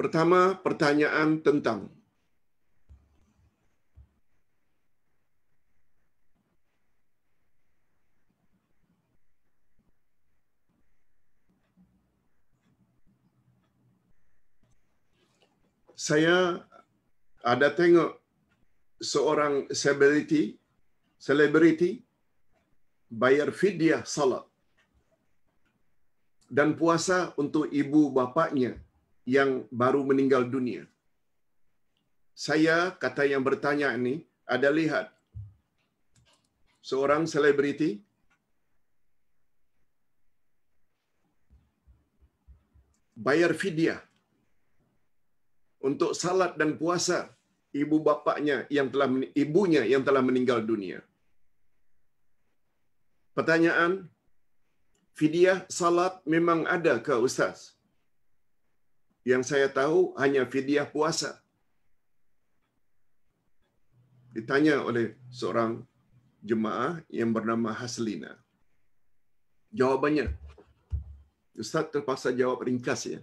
Pertama, pertanyaan tentang Saya ada tengok seorang celebrity celebrity bayar fidyah salat dan puasa untuk ibu bapaknya yang baru meninggal dunia. Saya kata yang bertanya ini ada lihat seorang selebriti bayar fidyah untuk salat dan puasa ibu bapaknya yang telah ibunya yang telah meninggal dunia. Pertanyaan, fidyah salat memang ada ke Ustaz? yang saya tahu hanya fidyah puasa. Ditanya oleh seorang jemaah yang bernama Haslina. Jawabannya, Ustaz terpaksa jawab ringkas ya.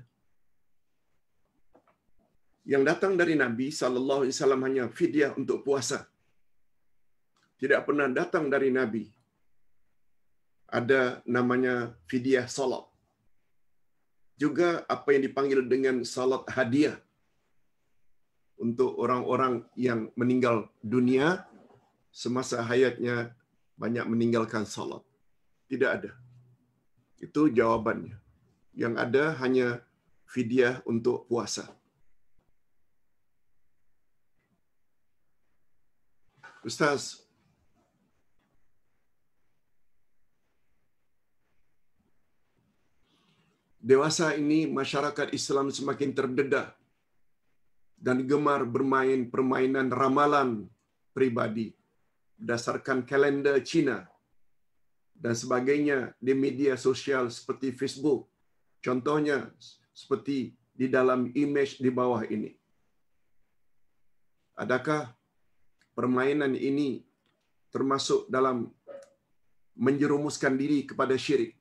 Yang datang dari Nabi sallallahu alaihi wasallam hanya fidyah untuk puasa. Tidak pernah datang dari Nabi ada namanya fidyah solat juga apa yang dipanggil dengan salat hadiah untuk orang-orang yang meninggal dunia semasa hayatnya banyak meninggalkan salat. Tidak ada. Itu jawabannya. Yang ada hanya fidyah untuk puasa. Ustaz, dewasa ini masyarakat Islam semakin terdedah dan gemar bermain permainan ramalan pribadi berdasarkan kalender Cina dan sebagainya di media sosial seperti Facebook. Contohnya seperti di dalam image di bawah ini. Adakah permainan ini termasuk dalam menjerumuskan diri kepada syirik?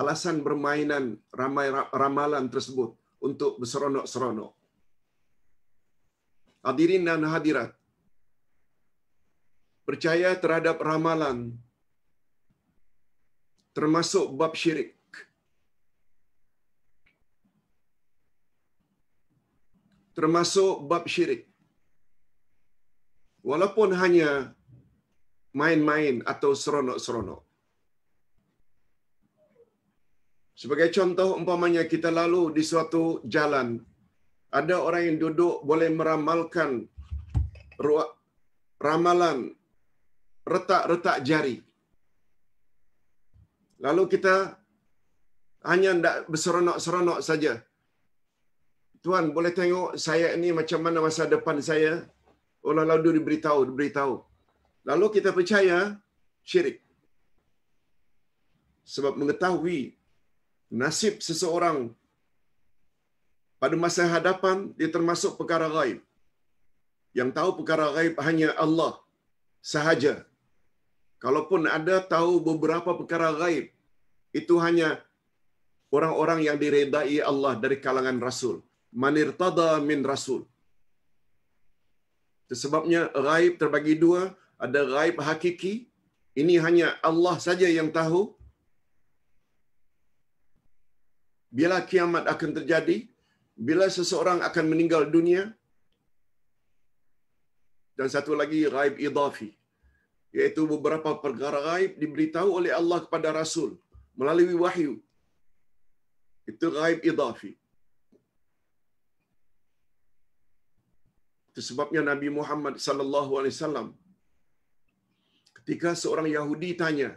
alasan bermainan ramai ramalan tersebut untuk berseronok-seronok. Hadirin dan hadirat, percaya terhadap ramalan termasuk bab syirik. Termasuk bab syirik. Walaupun hanya main-main atau seronok-seronok. Sebagai contoh, umpamanya kita lalu di suatu jalan, ada orang yang duduk boleh meramalkan ruak, ramalan retak-retak jari. Lalu kita hanya tidak berseronok-seronok saja. Tuan, boleh tengok saya ini macam mana masa depan saya? Oh, lalu diberitahu, diberitahu. Lalu kita percaya syirik. Sebab mengetahui nasib seseorang pada masa hadapan dia termasuk perkara gaib. Yang tahu perkara gaib hanya Allah sahaja. Kalaupun ada tahu beberapa perkara gaib, itu hanya orang-orang yang diredai Allah dari kalangan Rasul. manir tada min Rasul. Sebabnya gaib terbagi dua, ada gaib hakiki, ini hanya Allah saja yang tahu, bila kiamat akan terjadi, bila seseorang akan meninggal dunia, dan satu lagi raib idafi, iaitu beberapa perkara raib diberitahu oleh Allah kepada Rasul melalui wahyu. Itu raib idafi. Itu sebabnya Nabi Muhammad sallallahu alaihi wasallam ketika seorang Yahudi tanya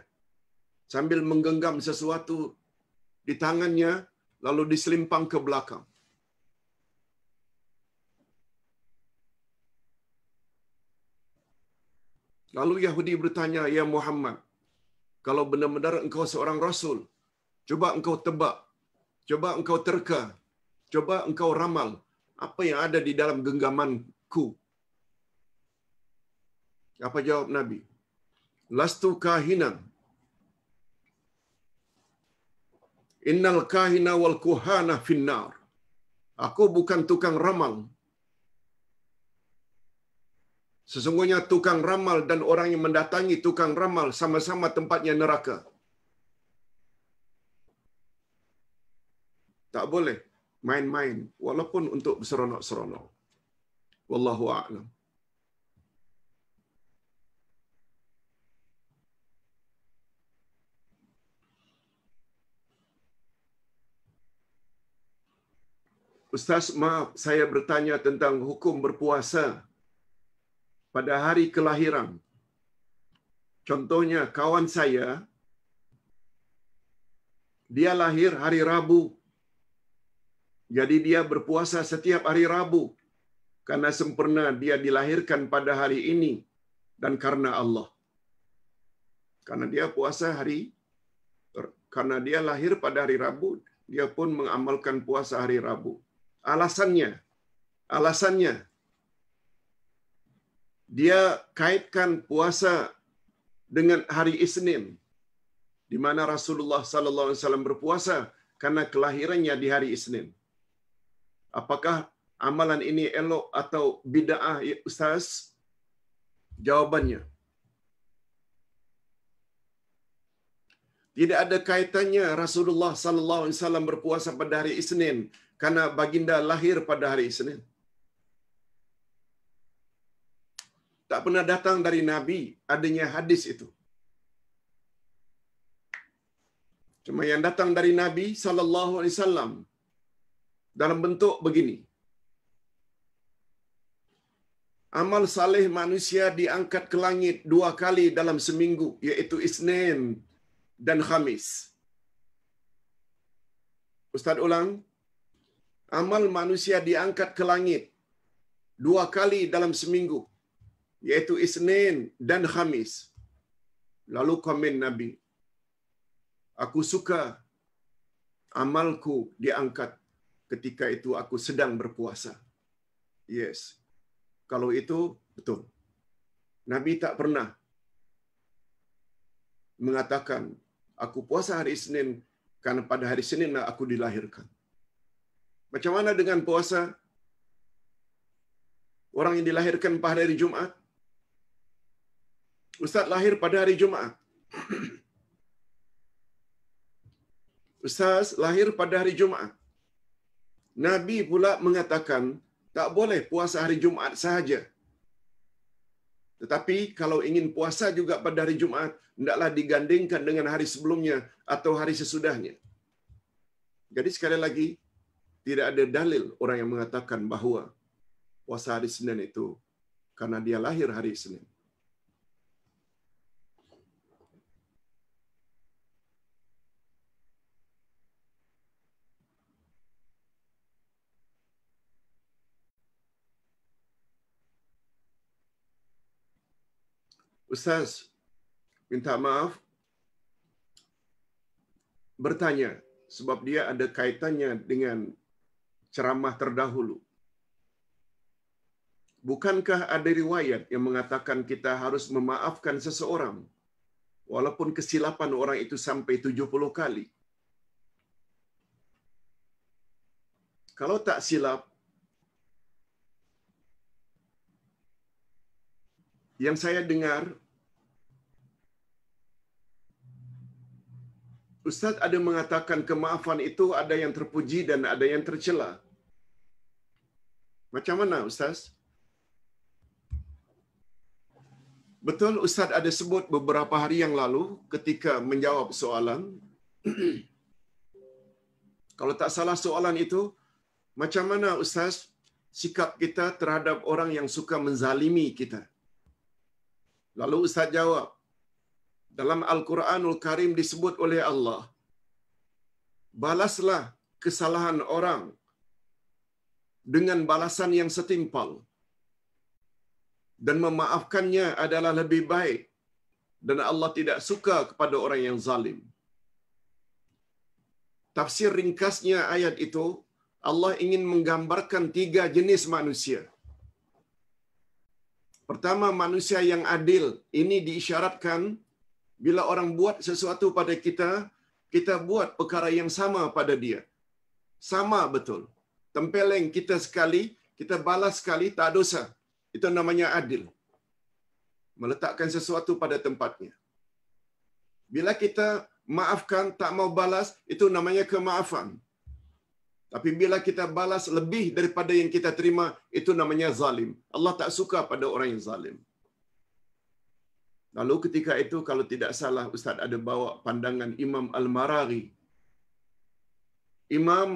sambil menggenggam sesuatu di tangannya lalu diselimpang ke belakang. Lalu Yahudi bertanya, Ya Muhammad, kalau benar-benar engkau seorang Rasul, cuba engkau tebak, cuba engkau terka, cuba engkau ramal, apa yang ada di dalam genggamanku? Apa jawab Nabi? Lastu kahinan, Innal kahina wal kuhana finnar. Aku bukan tukang ramal. Sesungguhnya tukang ramal dan orang yang mendatangi tukang ramal sama-sama tempatnya neraka. Tak boleh main-main walaupun untuk berseronok-seronok. Wallahu a'lam. Ustaz, maaf saya bertanya tentang hukum berpuasa pada hari kelahiran. Contohnya kawan saya dia lahir hari Rabu. Jadi dia berpuasa setiap hari Rabu karena sempurna dia dilahirkan pada hari ini dan karena Allah. Karena dia puasa hari karena dia lahir pada hari Rabu, dia pun mengamalkan puasa hari Rabu alasannya. Alasannya. Dia kaitkan puasa dengan hari Isnin di mana Rasulullah sallallahu alaihi wasallam berpuasa karena kelahirannya di hari Isnin. Apakah amalan ini elok atau bid'ah ya ustaz? Jawabannya. Tidak ada kaitannya Rasulullah sallallahu alaihi wasallam berpuasa pada hari Isnin karena baginda lahir pada hari Isnin. Tak pernah datang dari Nabi adanya hadis itu. Cuma yang datang dari Nabi saw dalam bentuk begini. Amal saleh manusia diangkat ke langit dua kali dalam seminggu yaitu Isnin dan Khamis. Ustaz ulang, amal manusia diangkat ke langit dua kali dalam seminggu yaitu Isnin dan Khamis lalu komen Nabi aku suka amalku diangkat ketika itu aku sedang berpuasa yes kalau itu betul Nabi tak pernah mengatakan aku puasa hari Isnin karena pada hari Senin lah aku dilahirkan macam mana dengan puasa orang yang dilahirkan pada hari Jumaat? Ustaz lahir pada hari Jumaat. Ustaz lahir pada hari Jumaat. Nabi pula mengatakan tak boleh puasa hari Jumaat sahaja. Tetapi kalau ingin puasa juga pada hari Jumaat, hendaklah digandingkan dengan hari sebelumnya atau hari sesudahnya. Jadi sekali lagi, Tidak ada dalil orang yang mengatakan bahwa puasa hari Senin itu karena dia lahir hari Senin. Ustaz, minta maaf bertanya sebab dia ada kaitannya dengan ceramah terdahulu. Bukankah ada riwayat yang mengatakan kita harus memaafkan seseorang walaupun kesilapan orang itu sampai 70 kali? Kalau tak silap, yang saya dengar Ustaz ada mengatakan kemaafan itu ada yang terpuji dan ada yang tercela. Macam mana Ustaz? Betul Ustaz ada sebut beberapa hari yang lalu ketika menjawab soalan. Kalau tak salah soalan itu, macam mana Ustaz sikap kita terhadap orang yang suka menzalimi kita? Lalu Ustaz jawab, dalam Al-Quranul Karim disebut oleh Allah. Balaslah kesalahan orang dengan balasan yang setimpal. Dan memaafkannya adalah lebih baik. Dan Allah tidak suka kepada orang yang zalim. Tafsir ringkasnya ayat itu, Allah ingin menggambarkan tiga jenis manusia. Pertama, manusia yang adil. Ini diisyaratkan bila orang buat sesuatu pada kita, kita buat perkara yang sama pada dia. Sama betul. Tempeleng kita sekali, kita balas sekali, tak dosa. Itu namanya adil. Meletakkan sesuatu pada tempatnya. Bila kita maafkan, tak mau balas, itu namanya kemaafan. Tapi bila kita balas lebih daripada yang kita terima, itu namanya zalim. Allah tak suka pada orang yang zalim. Lalu ketika itu kalau tidak salah Ustaz ada bawa pandangan Imam Al-Marari. Imam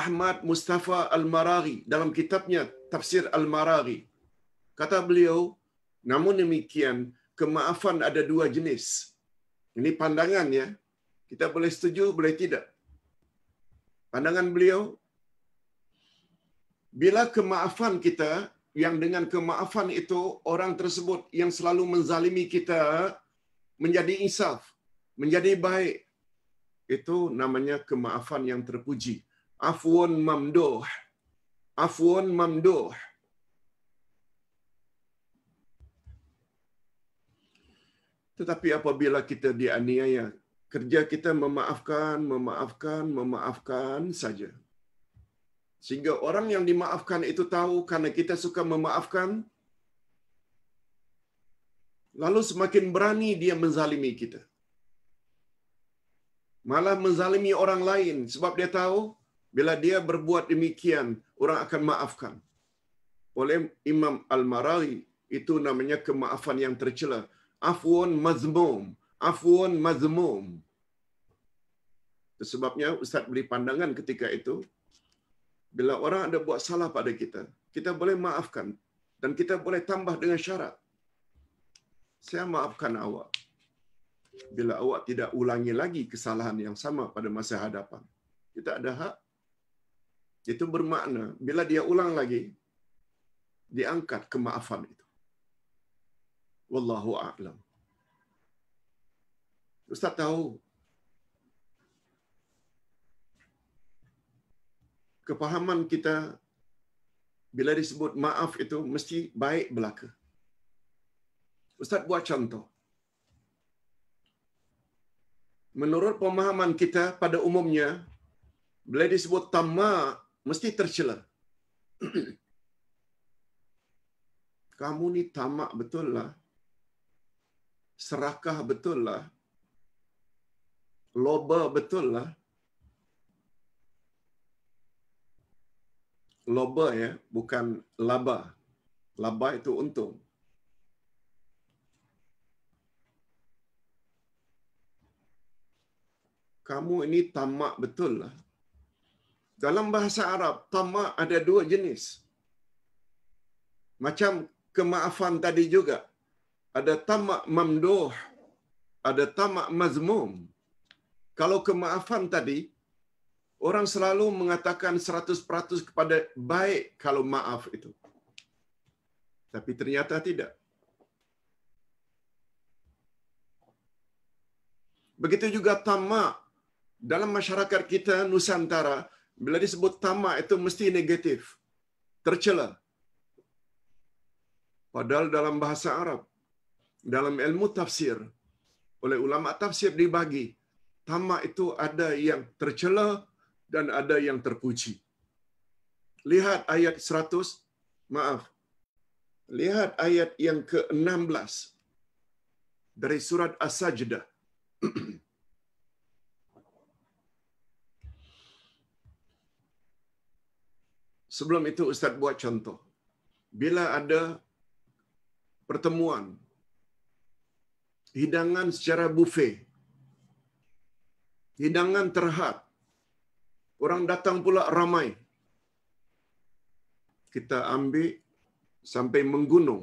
Ahmad Mustafa Al-Marari dalam kitabnya Tafsir Al-Marari. Kata beliau, namun demikian kemaafan ada dua jenis. Ini pandangan ya. Kita boleh setuju, boleh tidak. Pandangan beliau, bila kemaafan kita yang dengan kemaafan itu orang tersebut yang selalu menzalimi kita menjadi insaf, menjadi baik. Itu namanya kemaafan yang terpuji. Afwan mamduh. Afwan mamduh. Tetapi apabila kita dianiaya, kerja kita memaafkan, memaafkan, memaafkan saja sehingga orang yang dimaafkan itu tahu karena kita suka memaafkan lalu semakin berani dia menzalimi kita malah menzalimi orang lain sebab dia tahu bila dia berbuat demikian orang akan maafkan oleh Imam Al-Marawi itu namanya kemaafan yang tercela afwun mazmum afwun mazmum sebabnya ustaz beri pandangan ketika itu bila orang ada buat salah pada kita, kita boleh maafkan dan kita boleh tambah dengan syarat. Saya maafkan awak bila awak tidak ulangi lagi kesalahan yang sama pada masa hadapan. Kita ada hak. Itu bermakna bila dia ulang lagi, diangkat kemaafan itu. Wallahu a'lam. Ustaz tahu kepahaman kita bila disebut maaf itu mesti baik belaka. Ustaz buat contoh. Menurut pemahaman kita pada umumnya, bila disebut tama mesti tercela. Kamu ni tamak betul lah. Serakah betul lah. Loba betul lah. loba ya, bukan laba. Laba itu untung. Kamu ini tamak betul lah. Dalam bahasa Arab, tamak ada dua jenis. Macam kemaafan tadi juga. Ada tamak mamduh, ada tamak mazmum. Kalau kemaafan tadi, orang selalu mengatakan 100% kepada baik kalau maaf itu. Tapi ternyata tidak. Begitu juga tamak dalam masyarakat kita Nusantara, bila disebut tamak itu mesti negatif, tercela. Padahal dalam bahasa Arab, dalam ilmu tafsir, oleh ulama tafsir dibagi, tamak itu ada yang tercela, dan ada yang terpuji. Lihat ayat 100, maaf. Lihat ayat yang ke-16 dari surat As-Sajdah. Sebelum itu Ustaz buat contoh. Bila ada pertemuan hidangan secara buffet, hidangan terhad, Orang datang pula ramai. Kita ambil sampai menggunung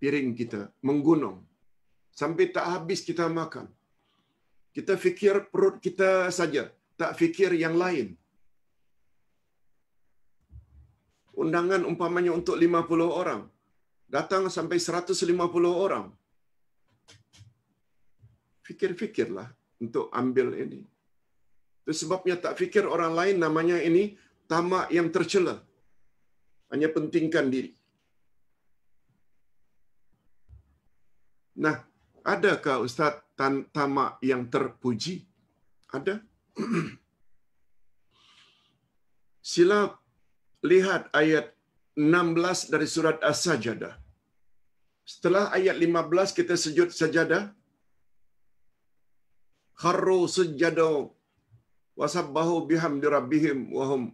piring kita, menggunung. Sampai tak habis kita makan. Kita fikir perut kita saja, tak fikir yang lain. Undangan umpamanya untuk 50 orang. Datang sampai 150 orang. Fikir-fikirlah untuk ambil ini. Sebabnya tak fikir orang lain namanya ini tamak yang tercela. Hanya pentingkan diri. Nah, adakah Ustaz tamak yang terpuji? Ada. Sila lihat ayat 16 dari surat As-Sajadah. Setelah ayat 15 kita sujud sajadah. Kharru sujadu wasabbahu bihamdi rabbihim wahum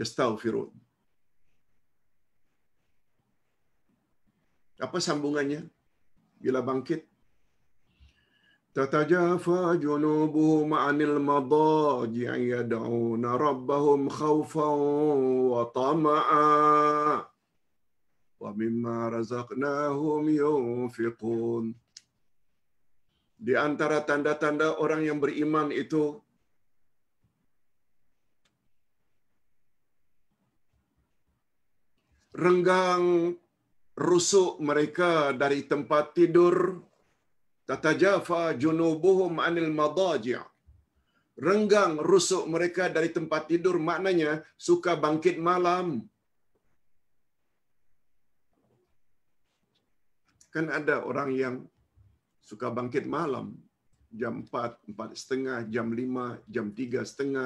yastaghfirun. Apa sambungannya? Bila bangkit Tatajafa junubuhum anil madaji'i yad'una rabbahum khawfan wa tama'a wa mimma razaqnahum yunfiqun Di antara tanda-tanda orang yang beriman itu renggang rusuk mereka dari tempat tidur tatajafa junubuhum anil madaji renggang rusuk mereka dari tempat tidur maknanya suka bangkit malam kan ada orang yang suka bangkit malam jam 4 4.30 jam 5 jam 3.30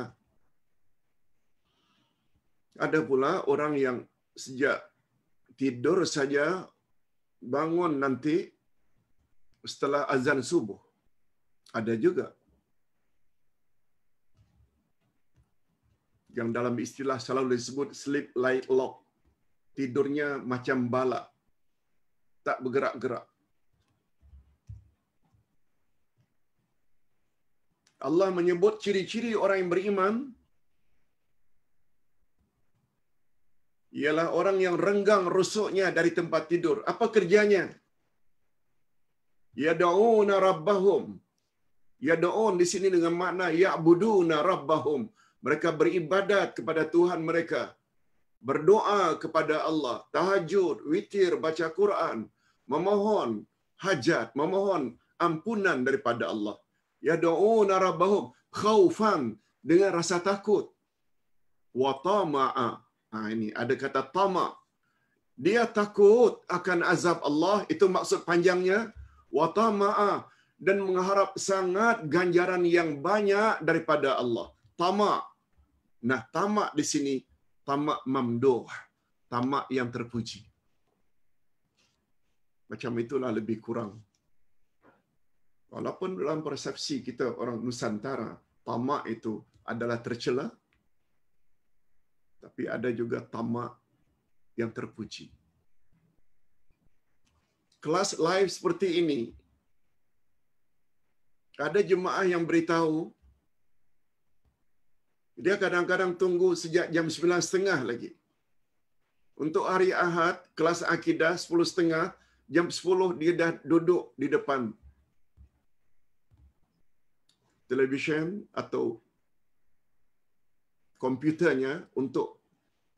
ada pula orang yang sejak tidur saja bangun nanti setelah azan subuh ada juga yang dalam istilah selalu disebut sleep light lock tidurnya macam bala tak bergerak-gerak Allah menyebut ciri-ciri orang yang beriman ialah orang yang renggang rusuknya dari tempat tidur. Apa kerjanya? Ya Yada'una rabbahum. Yada'un di sini dengan makna ya'buduna rabbahum. Mereka beribadat kepada Tuhan mereka. Berdoa kepada Allah. Tahajud, witir, baca Quran. Memohon hajat, memohon ampunan daripada Allah. Yada'una rabbahum. Khaufan dengan rasa takut. Wa tama'a. Ha, ini ada kata tama, Dia takut akan azab Allah. Itu maksud panjangnya. Watama'a. Dan mengharap sangat ganjaran yang banyak daripada Allah. tama. Nah, tama di sini. tama mamduh. tama yang terpuji. Macam itulah lebih kurang. Walaupun dalam persepsi kita orang Nusantara, tamak itu adalah tercela, tapi ada juga tamak yang terpuji. Kelas live seperti ini, ada jemaah yang beritahu, dia kadang-kadang tunggu sejak jam 9.30 lagi. Untuk hari Ahad, kelas akidah 10.30, jam 10 dia dah duduk di depan televisyen atau komputernya untuk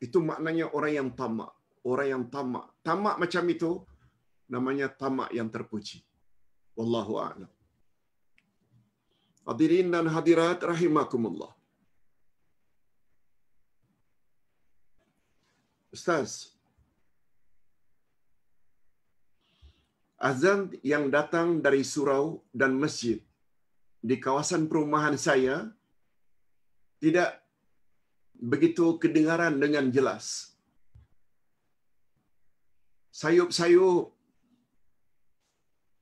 itu maknanya orang yang tamak, orang yang tamak. Tamak macam itu namanya tamak yang terpuji. Wallahu a'lam. Hadirin dan hadirat rahimakumullah. Ustaz. Azan yang datang dari surau dan masjid di kawasan perumahan saya tidak begitu kedengaran dengan jelas. Sayup-sayup.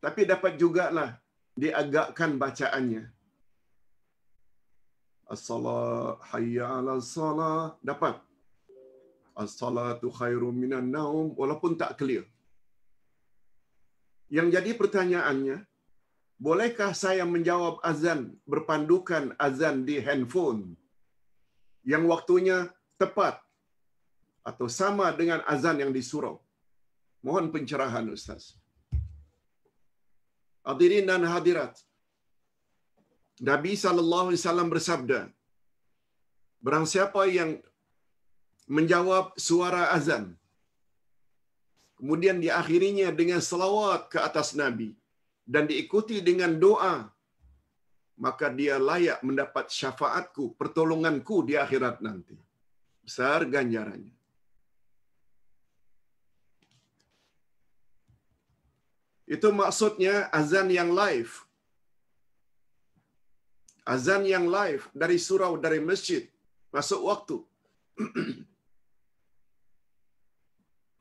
Tapi dapat juga lah diagakkan bacaannya. as hayya ala salah. Dapat. As-salah tu khairu minan naum. Walaupun tak clear. Yang jadi pertanyaannya, bolehkah saya menjawab azan berpandukan azan di handphone? yang waktunya tepat atau sama dengan azan yang disuruh. Mohon pencerahan Ustaz. Hadirin dan hadirat. Nabi saw bersabda, barang siapa yang menjawab suara azan kemudian diakhirinya dengan salawat ke atas nabi dan diikuti dengan doa maka dia layak mendapat syafaatku, pertolonganku di akhirat nanti. Besar ganjarannya. Itu maksudnya azan yang live. Azan yang live dari surau dari masjid masuk waktu.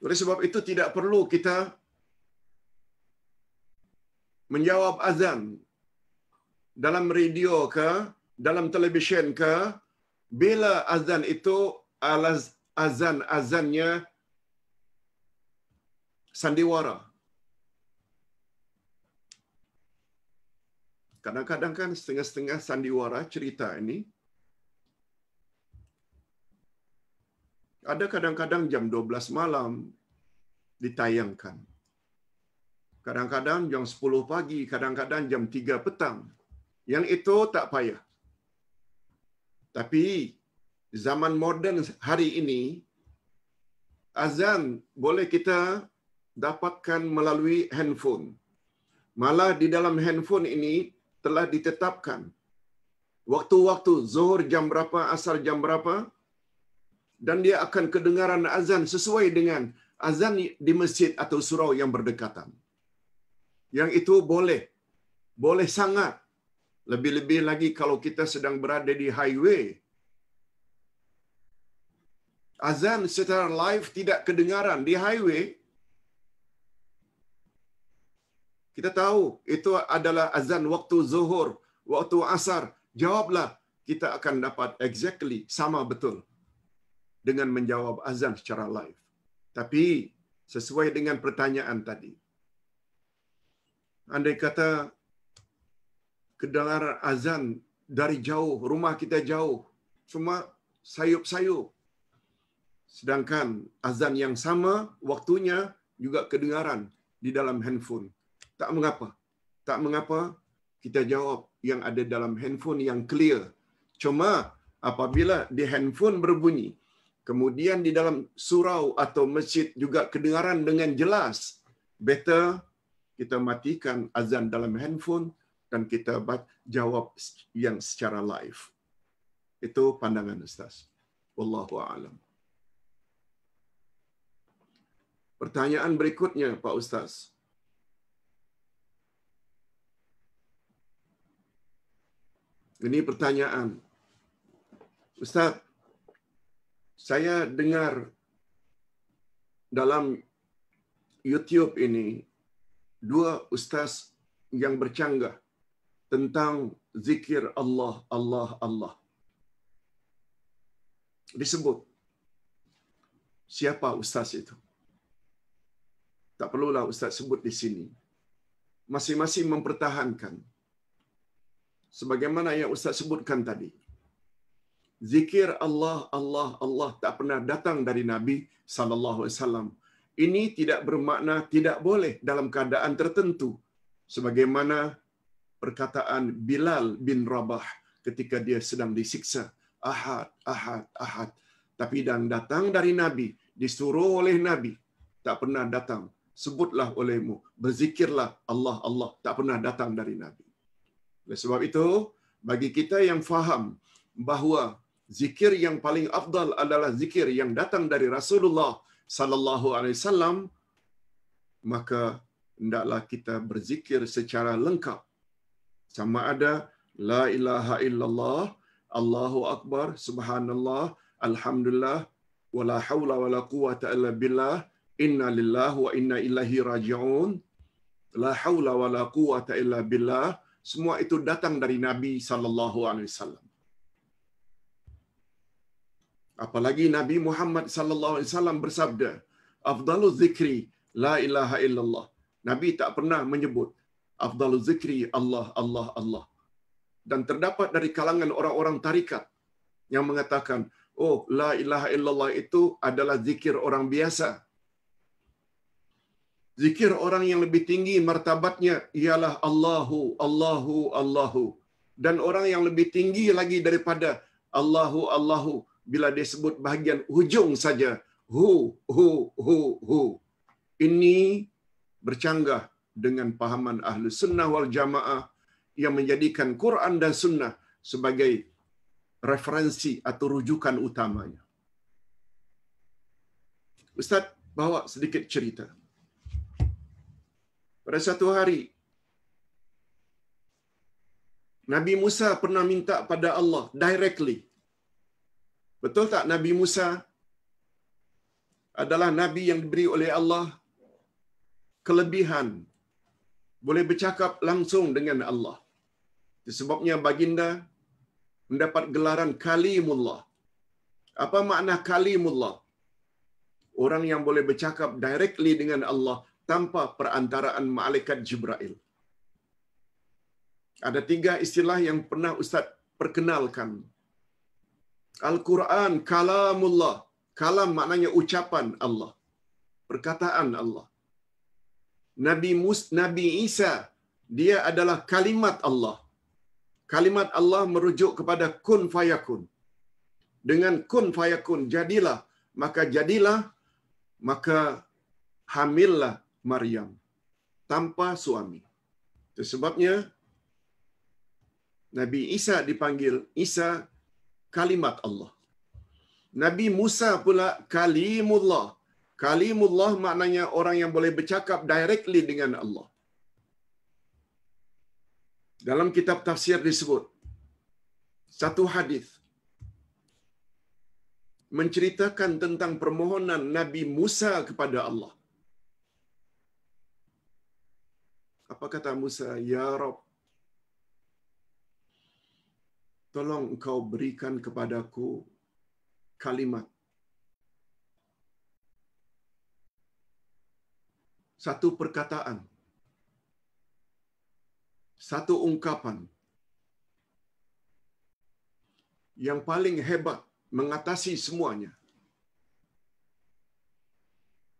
Oleh sebab itu tidak perlu kita menjawab azan dalam radio ke, dalam televisyen ke, bila azan itu alaz azan azannya sandiwara. Kadang-kadang kan setengah-setengah sandiwara cerita ini. Ada kadang-kadang jam 12 malam ditayangkan. Kadang-kadang jam 10 pagi, kadang-kadang jam 3 petang yang itu tak payah. Tapi zaman moden hari ini, azan boleh kita dapatkan melalui handphone. Malah di dalam handphone ini telah ditetapkan waktu-waktu zuhur jam berapa, asar jam berapa, dan dia akan kedengaran azan sesuai dengan azan di masjid atau surau yang berdekatan. Yang itu boleh, boleh sangat. Lebih-lebih lagi kalau kita sedang berada di highway. Azan secara live tidak kedengaran di highway. Kita tahu itu adalah azan waktu zuhur, waktu asar. Jawablah, kita akan dapat exactly sama betul dengan menjawab azan secara live. Tapi sesuai dengan pertanyaan tadi. Andai kata kedengar azan dari jauh, rumah kita jauh. Cuma sayup-sayup. Sedangkan azan yang sama, waktunya juga kedengaran di dalam handphone. Tak mengapa. Tak mengapa kita jawab yang ada dalam handphone yang clear. Cuma apabila di handphone berbunyi, kemudian di dalam surau atau masjid juga kedengaran dengan jelas, better kita matikan azan dalam handphone dan kita buat jawab yang secara live. Itu pandangan Ustaz. Wallahu a'lam. Pertanyaan berikutnya Pak Ustaz. Ini pertanyaan. Ustaz, saya dengar dalam YouTube ini dua ustaz yang bercanggah tentang zikir Allah, Allah, Allah. Disebut. Siapa ustaz itu? Tak perlulah ustaz sebut di sini. Masing-masing mempertahankan. Sebagaimana yang ustaz sebutkan tadi. Zikir Allah, Allah, Allah tak pernah datang dari Nabi SAW. Ini tidak bermakna tidak boleh dalam keadaan tertentu. Sebagaimana perkataan Bilal bin Rabah ketika dia sedang disiksa. Ahad, ahad, ahad. Tapi dan datang dari Nabi, disuruh oleh Nabi, tak pernah datang. Sebutlah olehmu, berzikirlah Allah, Allah, tak pernah datang dari Nabi. Oleh sebab itu, bagi kita yang faham bahawa zikir yang paling abdal adalah zikir yang datang dari Rasulullah sallallahu alaihi wasallam maka hendaklah kita berzikir secara lengkap sama ada la ilaha illallah allahu akbar subhanallah alhamdulillah wala haula wala quwwata illa billah inna lillahi wa inna ilaihi rajiun la haula wala quwwata illa billah semua itu datang dari nabi sallallahu alaihi wasallam apalagi nabi Muhammad sallallahu alaihi wasallam bersabda afdalu zikri la ilaha illallah nabi tak pernah menyebut afdalu zikri Allah Allah Allah dan terdapat dari kalangan orang-orang tarikat yang mengatakan oh la ilaha illallah itu adalah zikir orang biasa zikir orang yang lebih tinggi martabatnya ialah Allahu Allahu Allahu dan orang yang lebih tinggi lagi daripada Allahu Allahu bila disebut bahagian hujung saja hu hu hu hu ini bercanggah dengan pahaman ahli sunnah wal jamaah yang menjadikan Quran dan sunnah sebagai referensi atau rujukan utamanya. Ustaz bawa sedikit cerita. Pada satu hari, Nabi Musa pernah minta pada Allah directly. Betul tak Nabi Musa adalah Nabi yang diberi oleh Allah kelebihan boleh bercakap langsung dengan Allah. Sebabnya baginda mendapat gelaran Kalimullah. Apa makna Kalimullah? Orang yang boleh bercakap directly dengan Allah tanpa perantaraan malaikat Jibril. Ada tiga istilah yang pernah Ustaz perkenalkan. Al-Quran, Kalamullah. Kalam maknanya ucapan Allah. Perkataan Allah. Nabi Mus, Nabi Isa dia adalah kalimat Allah. Kalimat Allah merujuk kepada kun fayakun. Dengan kun fayakun jadilah maka jadilah maka hamillah Maryam tanpa suami. Sebabnya Nabi Isa dipanggil Isa kalimat Allah. Nabi Musa pula kalimullah. Kalimullah maknanya orang yang boleh bercakap directly dengan Allah. Dalam kitab tafsir disebut satu hadis menceritakan tentang permohonan Nabi Musa kepada Allah. Apa kata Musa? Ya Rob, tolong kau berikan kepadaku kalimat satu perkataan, satu ungkapan yang paling hebat mengatasi semuanya.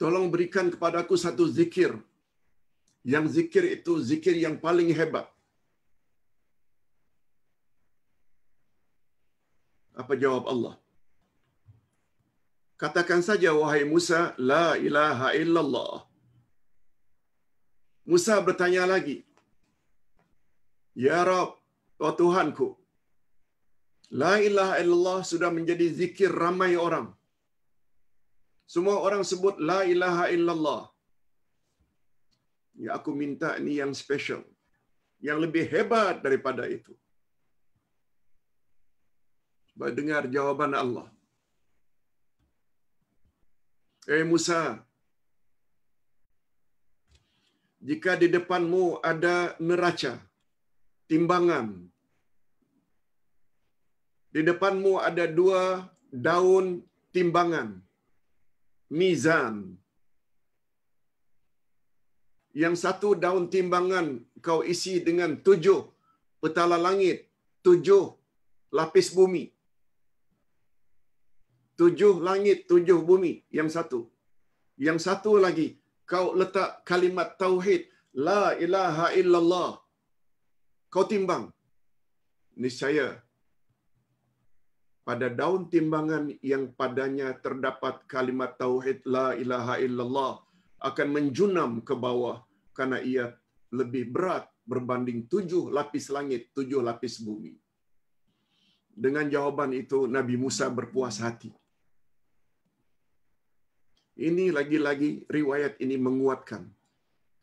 Tolong berikan kepadaku satu zikir. Yang zikir itu zikir yang paling hebat. Apa jawab Allah? Katakan saja wahai Musa, la ilaha illallah. Musa bertanya lagi, Ya Rab, oh Tuhanku, La ilaha illallah sudah menjadi zikir ramai orang. Semua orang sebut La ilaha illallah. Ya aku minta ini yang special. Yang lebih hebat daripada itu. Coba dengar jawaban Allah. Eh Musa, jika di depanmu ada neraca, timbangan, di depanmu ada dua daun timbangan, mizan. Yang satu daun timbangan kau isi dengan tujuh petala langit, tujuh lapis bumi. Tujuh langit, tujuh bumi, yang satu. Yang satu lagi, kau letak kalimat tauhid la ilaha illallah kau timbang niscaya pada daun timbangan yang padanya terdapat kalimat tauhid la ilaha illallah akan menjunam ke bawah karena ia lebih berat berbanding tujuh lapis langit, tujuh lapis bumi. Dengan jawaban itu, Nabi Musa berpuas hati. Ini lagi-lagi riwayat ini menguatkan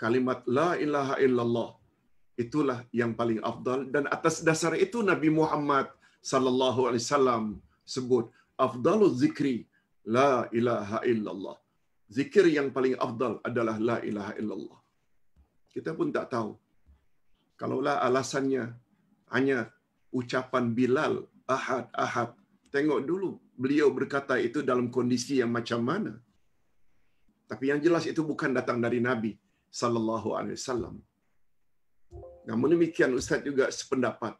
kalimat la ilaha illallah itulah yang paling afdal dan atas dasar itu Nabi Muhammad sallallahu alaihi wasallam sebut afdalul zikri la ilaha illallah. Zikir yang paling afdal adalah la ilaha illallah. Kita pun tak tahu. Kalaulah alasannya hanya ucapan Bilal ahad ahad. Tengok dulu beliau berkata itu dalam kondisi yang macam mana. Tapi yang jelas itu bukan datang dari Nabi sallallahu alaihi wasallam. Namun demikian ustaz juga sependapat.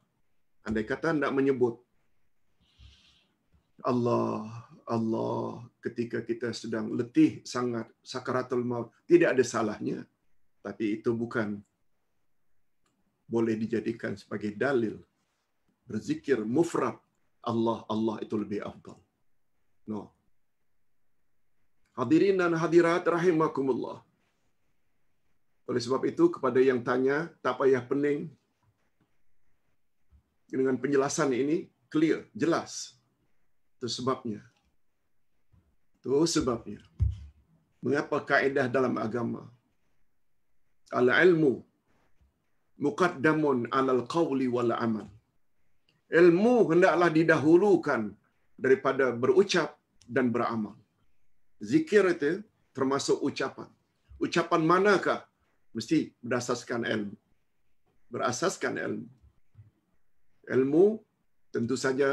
Anda kata tidak menyebut Allah Allah ketika kita sedang letih sangat sakaratul maut tidak ada salahnya tapi itu bukan boleh dijadikan sebagai dalil berzikir mufrad Allah Allah itu lebih afdal. No, Hadirin dan hadirat rahimakumullah. Oleh sebab itu kepada yang tanya, tak payah pening. Dengan penjelasan ini clear, jelas. Itu sebabnya. Itu sebabnya. Mengapa kaedah dalam agama? Al-ilmu muqaddamun alal qawli wal amal. Ilmu hendaklah didahulukan daripada berucap dan beramal zikir itu termasuk ucapan. Ucapan manakah mesti berasaskan ilmu. Berasaskan ilmu. Ilmu tentu saja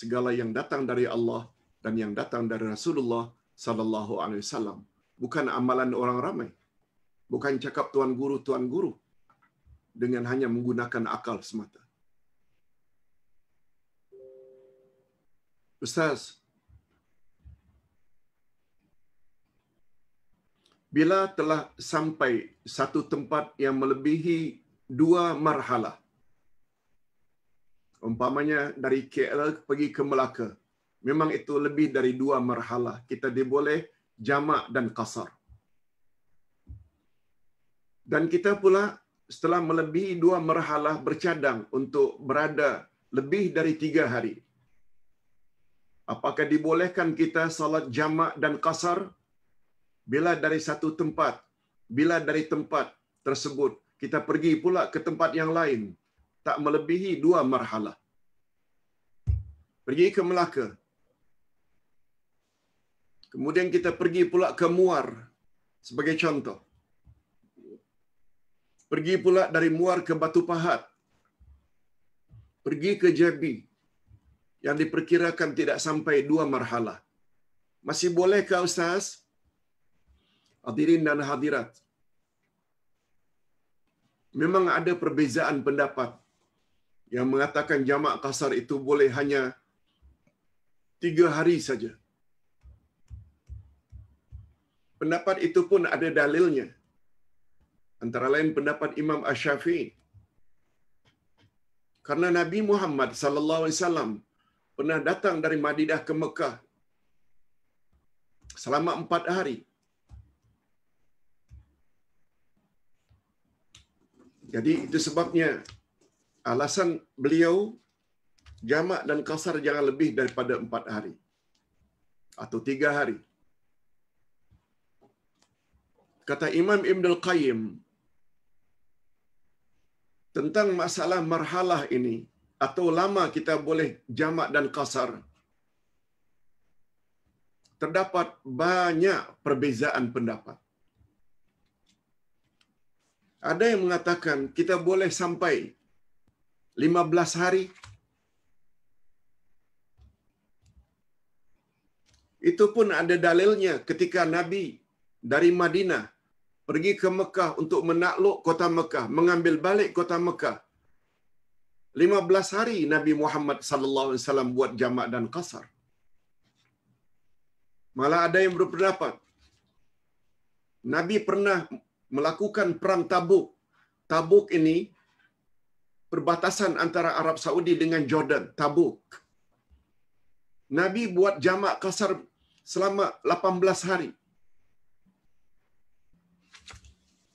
segala yang datang dari Allah dan yang datang dari Rasulullah sallallahu alaihi wasallam, bukan amalan orang ramai. Bukan cakap tuan guru tuan guru dengan hanya menggunakan akal semata. Ustaz, bila telah sampai satu tempat yang melebihi dua marhalah. Umpamanya dari KL pergi ke Melaka. Memang itu lebih dari dua marhalah. Kita diboleh jama' dan kasar. Dan kita pula setelah melebihi dua marhalah bercadang untuk berada lebih dari tiga hari. Apakah dibolehkan kita salat jama' dan kasar bila dari satu tempat, bila dari tempat tersebut kita pergi pula ke tempat yang lain, tak melebihi dua marhalah. Pergi ke Melaka. Kemudian kita pergi pula ke Muar sebagai contoh. Pergi pula dari Muar ke Batu Pahat. Pergi ke Jebi yang diperkirakan tidak sampai dua marhalah. Masih bolehkah Ustaz hadirin dan hadirat. Memang ada perbezaan pendapat yang mengatakan jamak kasar itu boleh hanya tiga hari saja. Pendapat itu pun ada dalilnya. Antara lain pendapat Imam Ash-Syafi'i. Karena Nabi Muhammad sallallahu alaihi wasallam pernah datang dari Madinah ke Mekah selama empat hari. Jadi itu sebabnya alasan beliau jamak dan kasar jangan lebih daripada empat hari atau tiga hari. Kata Imam Ibn Al-Qayyim, tentang masalah marhalah ini, atau lama kita boleh jamak dan kasar, terdapat banyak perbezaan pendapat. Ada yang mengatakan kita boleh sampai 15 hari. Itu pun ada dalilnya ketika Nabi dari Madinah pergi ke Mekah untuk menakluk kota Mekah, mengambil balik kota Mekah. 15 hari Nabi Muhammad sallallahu alaihi wasallam buat jamak dan qasar. Malah ada yang berpendapat Nabi pernah melakukan perang Tabuk. Tabuk ini perbatasan antara Arab Saudi dengan Jordan, Tabuk. Nabi buat jamak kasar selama 18 hari.